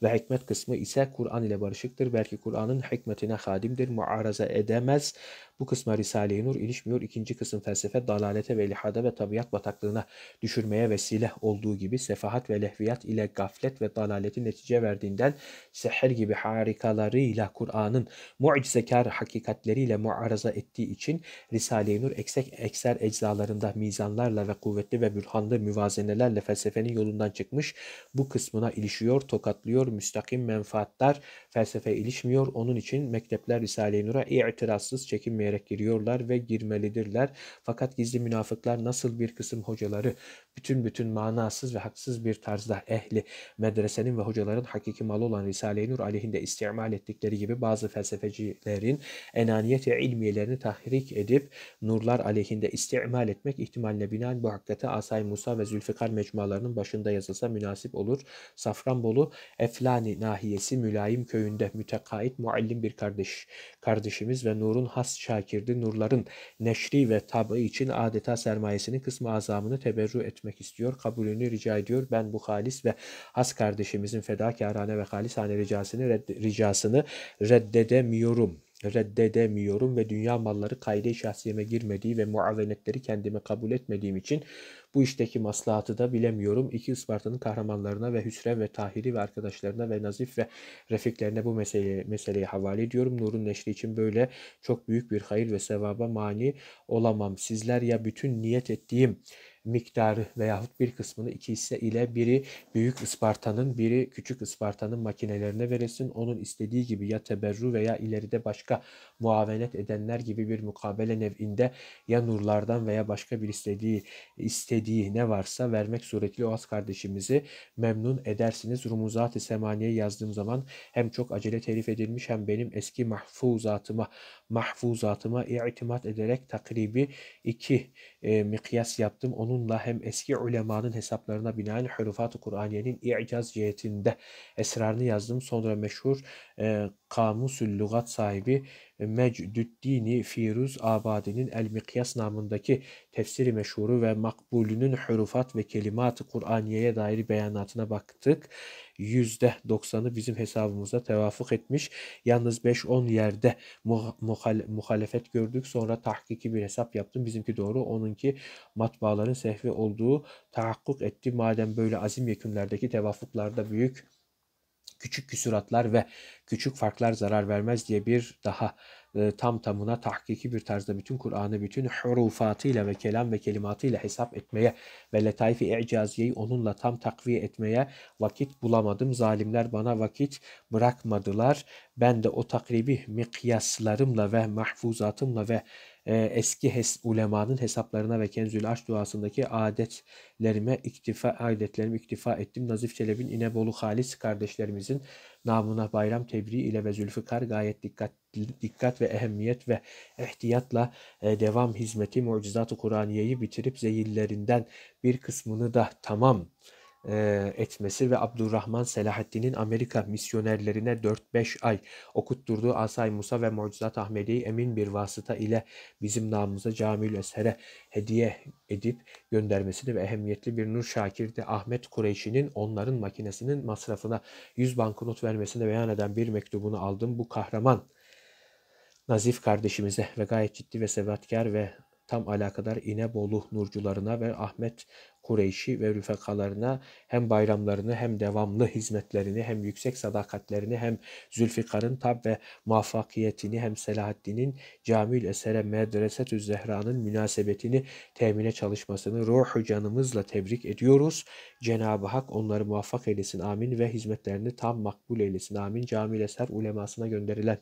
[SPEAKER 1] ve hikmet kısmı ise Kur'an ile barışıktır. Belki Kur'an'ın hikmetine hadimdir, muaraza edemez. Bu kısma Risale-i Nur ilişmiyor. İkinci kısım felsefe dalalete ve ilhada ve tabiat bataklığına düşürmeye vesile olduğu gibi sefahat ve lehviyat ile gaflet ve dalaleti netice verdiğinden seher gibi harikalarıyla Kur'an'ın mucizekar hakikatleriyle muaraza ettiği için Risale-i Nur eksek ekser eczalarında mizanlarla ve kuvvetli ve bürhanlı müvazenelerle felsefenin yolundan çıkmış bu kısmına ilişiyor, tokatlıyor, müstakim menfaatlar felsefe ilişmiyor. Onun için mektepler Risale-i Nur'a itirazsız çekinmeye söyleyerek giriyorlar ve girmelidirler. Fakat gizli münafıklar nasıl bir kısım hocaları bütün bütün manasız ve haksız bir tarzda ehli medresenin ve hocaların hakiki malı olan Risale-i Nur aleyhinde istimal ettikleri gibi bazı felsefecilerin enaniyeti ilmiyelerini tahrik edip nurlar aleyhinde istimal etmek ihtimaline binaen bu hakikati Asay Musa ve Zülfikar mecmualarının başında yazılsa münasip olur. Safranbolu Eflani nahiyesi Mülayim köyünde mütekait muallim bir kardeş kardeşimiz ve nurun has şair Şakir'di. Nurların neşri ve tabı için adeta sermayesinin kısmı azamını teberru etmek istiyor. Kabulünü rica ediyor. Ben bu halis ve has kardeşimizin fedakarane ve halisane ricasını, red, ricasını reddedemiyorum reddedemiyorum ve dünya malları kaide şahsiyeme girmediği ve muavenetleri kendime kabul etmediğim için bu işteki maslahatı da bilemiyorum. İki Isparta'nın kahramanlarına ve Hüsrev ve Tahiri ve arkadaşlarına ve Nazif ve Refiklerine bu meseleyi, meseleyi havale ediyorum. Nur'un neşri için böyle çok büyük bir hayır ve sevaba mani olamam. Sizler ya bütün niyet ettiğim miktarı veyahut bir kısmını iki hisse ile biri büyük Isparta'nın biri küçük Isparta'nın makinelerine veresin. Onun istediği gibi ya teberru veya ileride başka muavenet edenler gibi bir mukabele nevinde ya nurlardan veya başka bir istediği istediği ne varsa vermek suretiyle o az kardeşimizi memnun edersiniz. Rumuzat-ı Semaniye yazdığım zaman hem çok acele telif edilmiş hem benim eski mahfuzatıma mahfuzatıma itimat ederek takribi iki e, mikyas yaptım. Onun bununla hem eski ulemanın hesaplarına binaen Hürufat-ı Kur'aniye'nin i'caz cihetinde esrarını yazdım. Sonra meşhur e, Kamusül Lugat sahibi Mecdüddini Firuz Abadi'nin El Mikyas namındaki tefsiri meşhuru ve makbulünün hurufat ve kelimat-ı Kur'aniye'ye dair beyanatına baktık. %90'ı bizim hesabımıza tevafuk etmiş. Yalnız 5-10 yerde muhalefet gördük. Sonra tahkiki bir hesap yaptım. Bizimki doğru. Onunki matbaaların sehvi olduğu tahakkuk etti. Madem böyle azim yekünlerdeki tevafuklarda büyük küçük küsuratlar ve küçük farklar zarar vermez diye bir daha e, tam tamına tahkiki bir tarzda bütün Kur'an'ı bütün hurufatıyla ve kelam ve kelimatıyla hesap etmeye ve letaifi icaziyeyi onunla tam takviye etmeye vakit bulamadım. Zalimler bana vakit bırakmadılar. Ben de o takribi mikyaslarımla ve mahfuzatımla ve ee, eski hes, ulemanın hesaplarına ve Kenzül Aç duasındaki adetlerime iktifa, adetlerimi iktifa ettim. Nazif Çelebi'nin İnebolu Halis kardeşlerimizin namına bayram tebriği ile ve Zülfikar gayet dikkat dikkat ve ehemmiyet ve ihtiyatla e, devam hizmeti Mucizat-ı Kur'aniye'yi bitirip zeyillerinden bir kısmını da tamam e, etmesi ve Abdurrahman Selahaddin'in Amerika misyonerlerine 4-5 ay okutturduğu Asay Musa ve Mucizat Ahmedi'yi emin bir vasıta ile bizim namımıza Camil Eser'e hediye edip göndermesini ve ehemmiyetli bir Nur Şakir'de Ahmet Kureyşi'nin onların makinesinin masrafına 100 banknot vermesini beyan eden bir mektubunu aldım. Bu kahraman Nazif kardeşimize ve gayet ciddi ve sebatkar ve tam alakadar İnebolu nurcularına ve Ahmet Kureyş'i ve rüfekalarına hem bayramlarını hem devamlı hizmetlerini hem yüksek sadakatlerini hem Zülfikar'ın tab ve muvaffakiyetini hem Selahaddin'in Camil Esere Medresetü Zehra'nın münasebetini temine çalışmasını ruhu canımızla tebrik ediyoruz. Cenab-ı Hak onları muvaffak eylesin amin ve hizmetlerini tam makbul eylesin amin. Camil Eser ulemasına gönderilen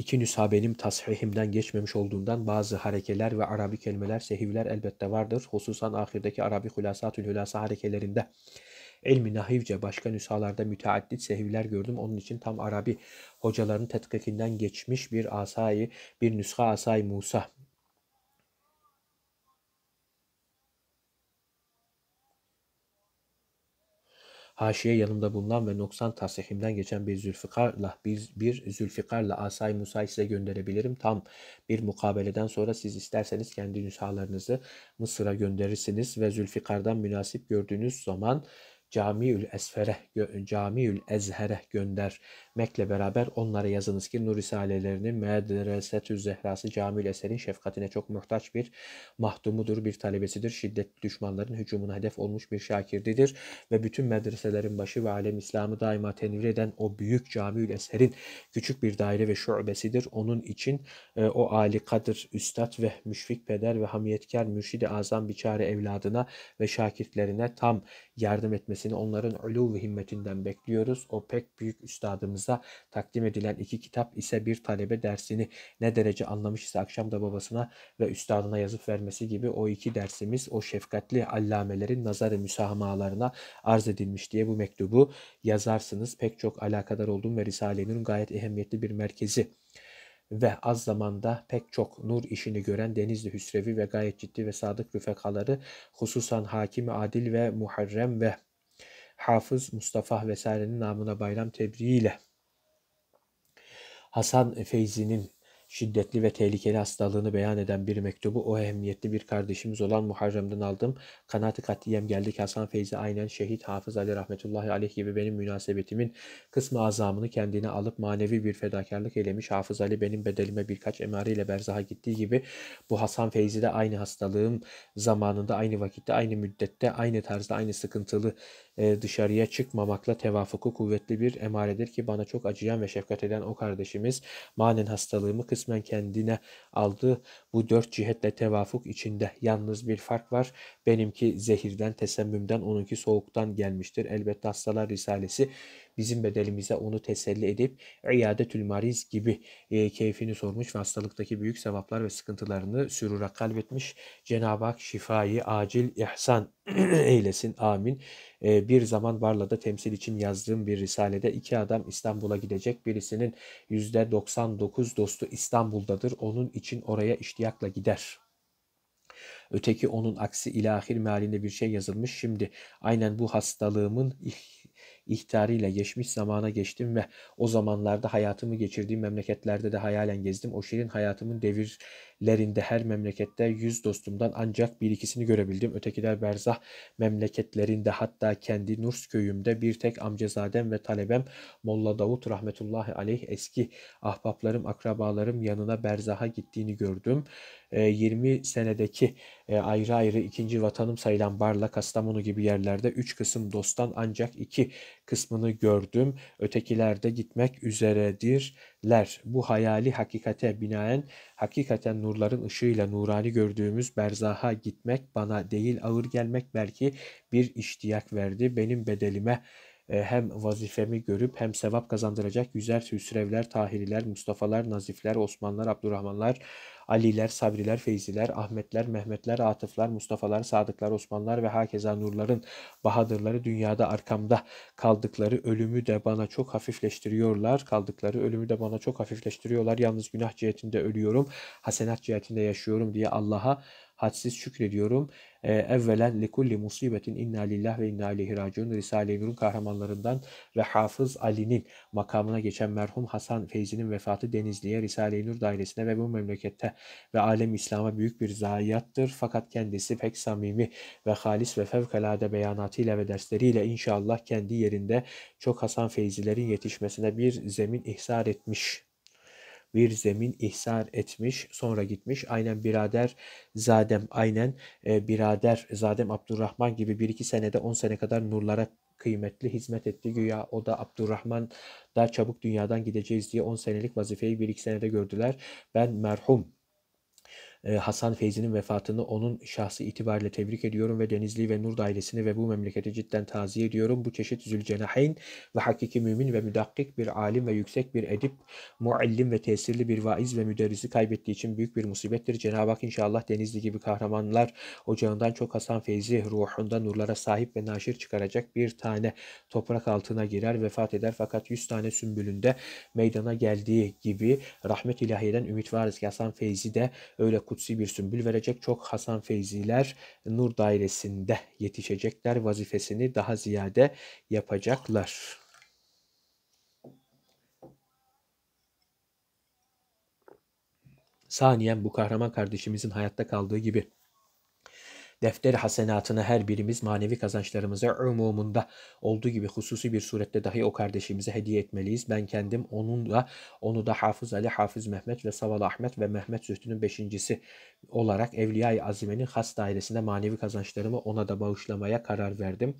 [SPEAKER 1] iki nüsha benim tasihimden geçmemiş olduğundan bazı harekeler ve Arabi kelimeler, sehivler elbette vardır. Hususan ahirdeki Arabi hulasatül hulasa harekelerinde. Elmi nahivce başka nüshalarda müteaddit sehivler gördüm. Onun için tam Arabi hocaların tetkikinden geçmiş bir asayi, bir nüsha asayi Musa haşiye yanımda bulunan ve 90 tasihimden geçen bir Zülfikar'la bir, bir Zülfikar'la Asay Musa'yı size gönderebilirim. Tam bir mukabeleden sonra siz isterseniz kendi nüshalarınızı Mısır'a gönderirsiniz ve Zülfikar'dan münasip gördüğünüz zaman Camiül Esfer'e, Camiül Ezher'e gönder Mek'le beraber onlara yazınız ki Nur Risalelerini Medresetü Zehrası Camil Eser'in şefkatine çok muhtaç bir mahdumudur, bir talebesidir. Şiddetli düşmanların hücumuna hedef olmuş bir şakirdidir ve bütün medreselerin başı ve alem İslam'ı daima tenvir eden o büyük Camil Eser'in küçük bir daire ve şubesidir. Onun için e, o Ali Kadir Üstad ve Müşfik Peder ve Hamiyetkar Mürşid-i Azam biçare evladına ve şakirtlerine tam yardım etmesini onların ulu ve himmetinden bekliyoruz. O pek büyük üstadımız hocamıza takdim edilen iki kitap ise bir talebe dersini ne derece anlamış ise akşam da babasına ve üstadına yazıp vermesi gibi o iki dersimiz o şefkatli allamelerin nazarı müsahamalarına arz edilmiş diye bu mektubu yazarsınız. Pek çok alakadar olduğum ve Risale-i gayet ehemmiyetli bir merkezi ve az zamanda pek çok nur işini gören Denizli Hüsrevi ve gayet ciddi ve sadık rüfekaları hususan Hakimi Adil ve Muharrem ve Hafız Mustafa vesairenin namına bayram tebriğiyle Hasan Feyzi'nin şiddetli ve tehlikeli hastalığını beyan eden bir mektubu o ehemmiyetli bir kardeşimiz olan Muharrem'den aldım. Kanaat-ı geldi ki Hasan Feyzi aynen şehit Hafız Ali rahmetullahi aleyh gibi benim münasebetimin kısmı azamını kendine alıp manevi bir fedakarlık eylemiş. Hafız Ali benim bedelime birkaç emareyle berzaha gittiği gibi bu Hasan Feyzi de aynı hastalığım zamanında aynı vakitte aynı müddette aynı tarzda aynı sıkıntılı e, dışarıya çıkmamakla tevafuku kuvvetli bir emaredir ki bana çok acıyan ve şefkat eden o kardeşimiz manen hastalığımı kısmen kendine aldı. Bu dört cihetle tevafuk içinde. Yalnız bir fark var. Benimki zehirden, tesemmümden, onunki soğuktan gelmiştir. Elbette hastalar risalesi bizim bedelimize onu teselli edip iadetül mariz gibi e, keyfini sormuş ve hastalıktaki büyük sevaplar ve sıkıntılarını sürura kalbetmiş. Cenab-ı Hak şifayı acil ihsan eylesin. Amin. E, bir zaman Barla'da temsil için yazdığım bir risalede iki adam İstanbul'a gidecek. Birisinin %99 dostu İstanbul'dadır. Onun için oraya işte iştiyakla gider. Öteki onun aksi ilahir mealinde bir şey yazılmış. Şimdi aynen bu hastalığımın ihtarıyla geçmiş zamana geçtim ve o zamanlarda hayatımı geçirdiğim memleketlerde de hayalen gezdim. O şirin hayatımın devir lerinde her memlekette yüz dostumdan ancak bir ikisini görebildim. Ötekiler berzah memleketlerinde hatta kendi Nurs köyümde bir tek amcazadem ve talebem Molla Davut rahmetullahi aleyh eski ahbaplarım, akrabalarım yanına berzaha gittiğini gördüm. 20 ee, senedeki e, ayrı ayrı ikinci vatanım sayılan Barla, Kastamonu gibi yerlerde 3 kısım dosttan ancak 2 kısmını gördüm. Ötekilerde gitmek üzeredirler. Bu hayali hakikate binaen hakikaten nurların ışığıyla nurani gördüğümüz berzaha gitmek bana değil ağır gelmek belki bir iştiyak verdi. Benim bedelime e, hem vazifemi görüp hem sevap kazandıracak yüzer hüsrevler, tahiriler, Mustafa'lar, Nazifler, Osmanlar, Abdurrahmanlar, Aliler, Sabriler, Feyziler, Ahmetler, Mehmetler, Atıflar, Mustafalar, Sadıklar, Osmanlar ve hakeza nurların bahadırları dünyada arkamda kaldıkları ölümü de bana çok hafifleştiriyorlar. Kaldıkları ölümü de bana çok hafifleştiriyorlar. Yalnız günah cihetinde ölüyorum, hasenat cihetinde yaşıyorum diye Allah'a hadsiz şükrediyorum. E, evvelen likulli musibetin inna lillah ve inna ileyhi raciun Risale-i Nur'un kahramanlarından ve Hafız Ali'nin makamına geçen merhum Hasan Feyzi'nin vefatı Denizli'ye, Risale-i Nur dairesine ve bu memlekette ve alem İslam'a büyük bir zayiattır. Fakat kendisi pek samimi ve halis ve fevkalade beyanatıyla ve dersleriyle inşallah kendi yerinde çok Hasan Feyzilerin yetişmesine bir zemin ihsar etmiş bir zemin ihsar etmiş. Sonra gitmiş. Aynen birader Zadem, aynen e, birader Zadem Abdurrahman gibi bir iki senede on sene kadar nurlara kıymetli hizmet etti. Güya o da Abdurrahman daha çabuk dünyadan gideceğiz diye 10 senelik vazifeyi 1-2 senede gördüler. Ben merhum ee, Hasan Feyzi'nin vefatını onun şahsı itibariyle tebrik ediyorum ve Denizli ve Nur ailesini ve bu memleketi cidden taziye ediyorum. Bu çeşit zülcenahayn ve hakiki mümin ve müdakkik bir alim ve yüksek bir edip, muallim ve tesirli bir vaiz ve müderrisi kaybettiği için büyük bir musibettir. Cenab-ı Hak inşallah Denizli gibi kahramanlar ocağından çok Hasan Feyzi ruhunda nurlara sahip ve naşir çıkaracak bir tane toprak altına girer, vefat eder fakat 100 tane sümbülünde meydana geldiği gibi rahmet ilahiyeden ümit varız ki Hasan Feyzi de öyle kutsi bir sümbül verecek. Çok Hasan Feyziler Nur Dairesi'nde yetişecekler. Vazifesini daha ziyade yapacaklar. Saniyen bu kahraman kardeşimizin hayatta kaldığı gibi Defter hasenatını her birimiz manevi kazançlarımıza umumunda olduğu gibi hususi bir surette dahi o kardeşimize hediye etmeliyiz. Ben kendim onun da onu da Hafız Ali, Hafız Mehmet ve Saval Ahmet ve Mehmet Zühtü'nün beşincisi olarak Evliya-i Azime'nin has dairesinde manevi kazançlarımı ona da bağışlamaya karar verdim.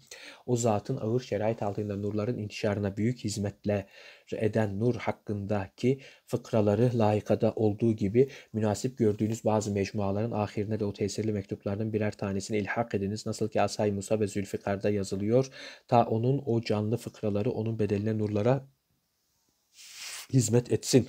[SPEAKER 1] O zatın ağır şerait altında nurların intişarına büyük hizmetle eden nur hakkındaki fıkraları layıkada olduğu gibi münasip gördüğünüz bazı mecmuaların ahirine de o tesirli mektuplardan birer tanesini ilhak ediniz. Nasıl ki Asay Musa ve Zülfikar'da yazılıyor. Ta onun o canlı fıkraları onun bedeline nurlara hizmet etsin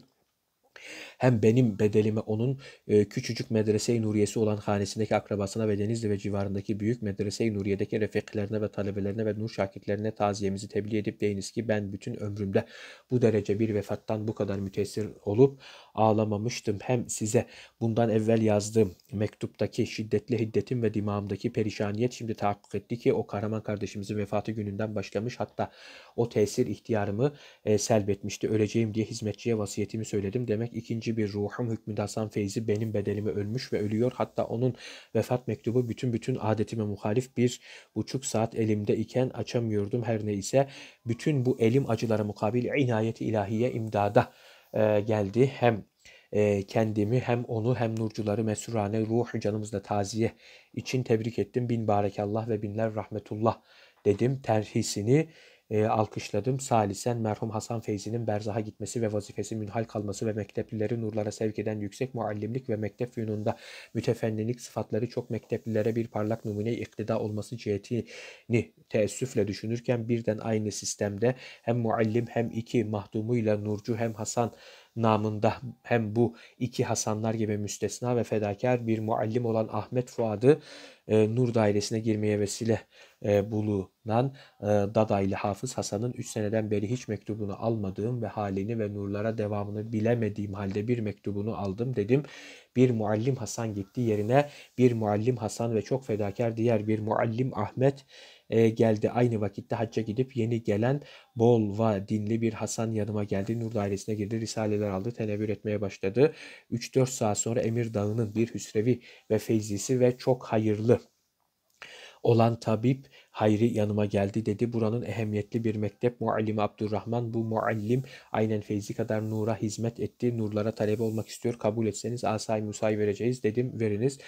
[SPEAKER 1] hem benim bedelime onun e, küçücük medrese-i nuriyesi olan hanesindeki akrabasına ve Denizli ve civarındaki büyük medrese-i nuriyedeki refeklerine ve talebelerine ve nur şakitlerine taziyemizi tebliğ edip deyiniz ki ben bütün ömrümde bu derece bir vefattan bu kadar müteessir olup ağlamamıştım. Hem size bundan evvel yazdığım mektuptaki şiddetli hiddetim ve dimağımdaki perişaniyet şimdi tahakkuk etti ki o kahraman kardeşimizin vefatı gününden başlamış hatta o tesir ihtiyarımı e, selbetmişti. Öleceğim diye hizmetçiye vasiyetimi söyledim. Demek ikinci yabancı bir ruhum hükmünde Hasan Feyzi benim bedelime ölmüş ve ölüyor. Hatta onun vefat mektubu bütün bütün adetime muhalif bir buçuk saat elimde iken açamıyordum her neyse. Bütün bu elim acılara mukabil inayeti ilahiye imdada e, geldi. Hem e, kendimi hem onu hem nurcuları mesurane ruhu canımızda taziye için tebrik ettim. Bin barekallah ve binler rahmetullah dedim terhisini e, alkışladım. Salisen merhum Hasan Feyzi'nin berzaha gitmesi ve vazifesi münhal kalması ve mekteplileri nurlara sevk eden yüksek muallimlik ve mektep yönünde mütefennilik sıfatları çok mekteplilere bir parlak numune iktida olması cihetini teessüfle düşünürken birden aynı sistemde hem muallim hem iki mahdumuyla nurcu hem Hasan namında hem bu iki Hasanlar gibi müstesna ve fedakar bir muallim olan Ahmet Fuad'ı e, Nur Dairesi'ne girmeye vesile e, bulunan e, Dadaylı Hafız Hasan'ın 3 seneden beri hiç mektubunu almadığım ve halini ve nurlara devamını bilemediğim halde bir mektubunu aldım dedim. Bir muallim Hasan gitti yerine bir muallim Hasan ve çok fedakar diğer bir muallim Ahmet e, geldi. Aynı vakitte hacca gidip yeni gelen bol Bolva dinli bir Hasan yanıma geldi. Nur dairesine girdi. Risaleler aldı. Tenebür etmeye başladı. 3-4 saat sonra Emir Dağı'nın bir hüsrevi ve feyzisi ve çok hayırlı olan tabip Hayri yanıma geldi dedi. Buranın ehemmiyetli bir mektep muallimi Abdurrahman. Bu muallim aynen Feyzi kadar nura hizmet etti. Nurlara talebe olmak istiyor. Kabul etseniz asay musay vereceğiz dedim. Veriniz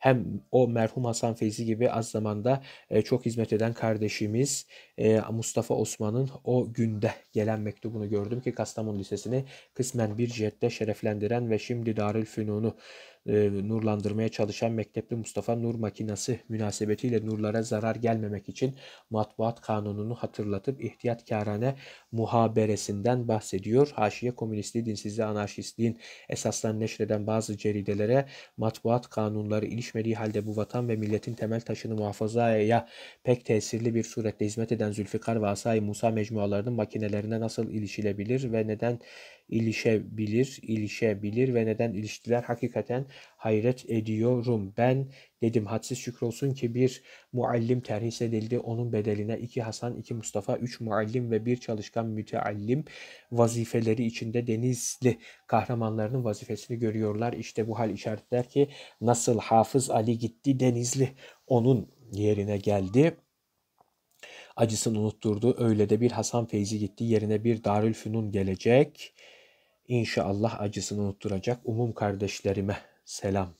[SPEAKER 1] hem o merhum Hasan Feyzi gibi az zamanda e, çok hizmet eden kardeşimiz e, Mustafa Osman'ın o günde gelen mektubunu gördüm ki Kastamonu Lisesi'ni kısmen bir cihette şereflendiren ve şimdi Darül Fünun'u e, nurlandırmaya çalışan Mektepli Mustafa Nur makinası münasebetiyle nurlara zarar gelmemek için matbuat kanununu hatırlatıp ihtiyatkârane muhaberesinden bahsediyor. Haşiye komünistliği, dinsizliği, anarşistliğin esaslan neşreden bazı ceridelere matbuat kanunları ilişmediği halde bu vatan ve milletin temel taşını muhafazaya pek tesirli bir surette hizmet eden Zülfikar ve Asay Musa mecmualarının makinelerine nasıl ilişilebilir ve neden ilişebilir, ilişebilir ve neden iliştiler hakikaten hayret ediyorum. Ben dedim hadsiz şükrolsun ki bir muallim terhis edildi. Onun bedeline iki Hasan, iki Mustafa, üç muallim ve bir çalışkan müteallim vazifeleri içinde Denizli kahramanlarının vazifesini görüyorlar. İşte bu hal işaretler ki nasıl Hafız Ali gitti Denizli onun yerine geldi acısını unutturdu. Öyle de bir Hasan Feyzi gitti yerine bir Darülfünun gelecek. İnşallah acısını unutturacak umum kardeşlerime selam.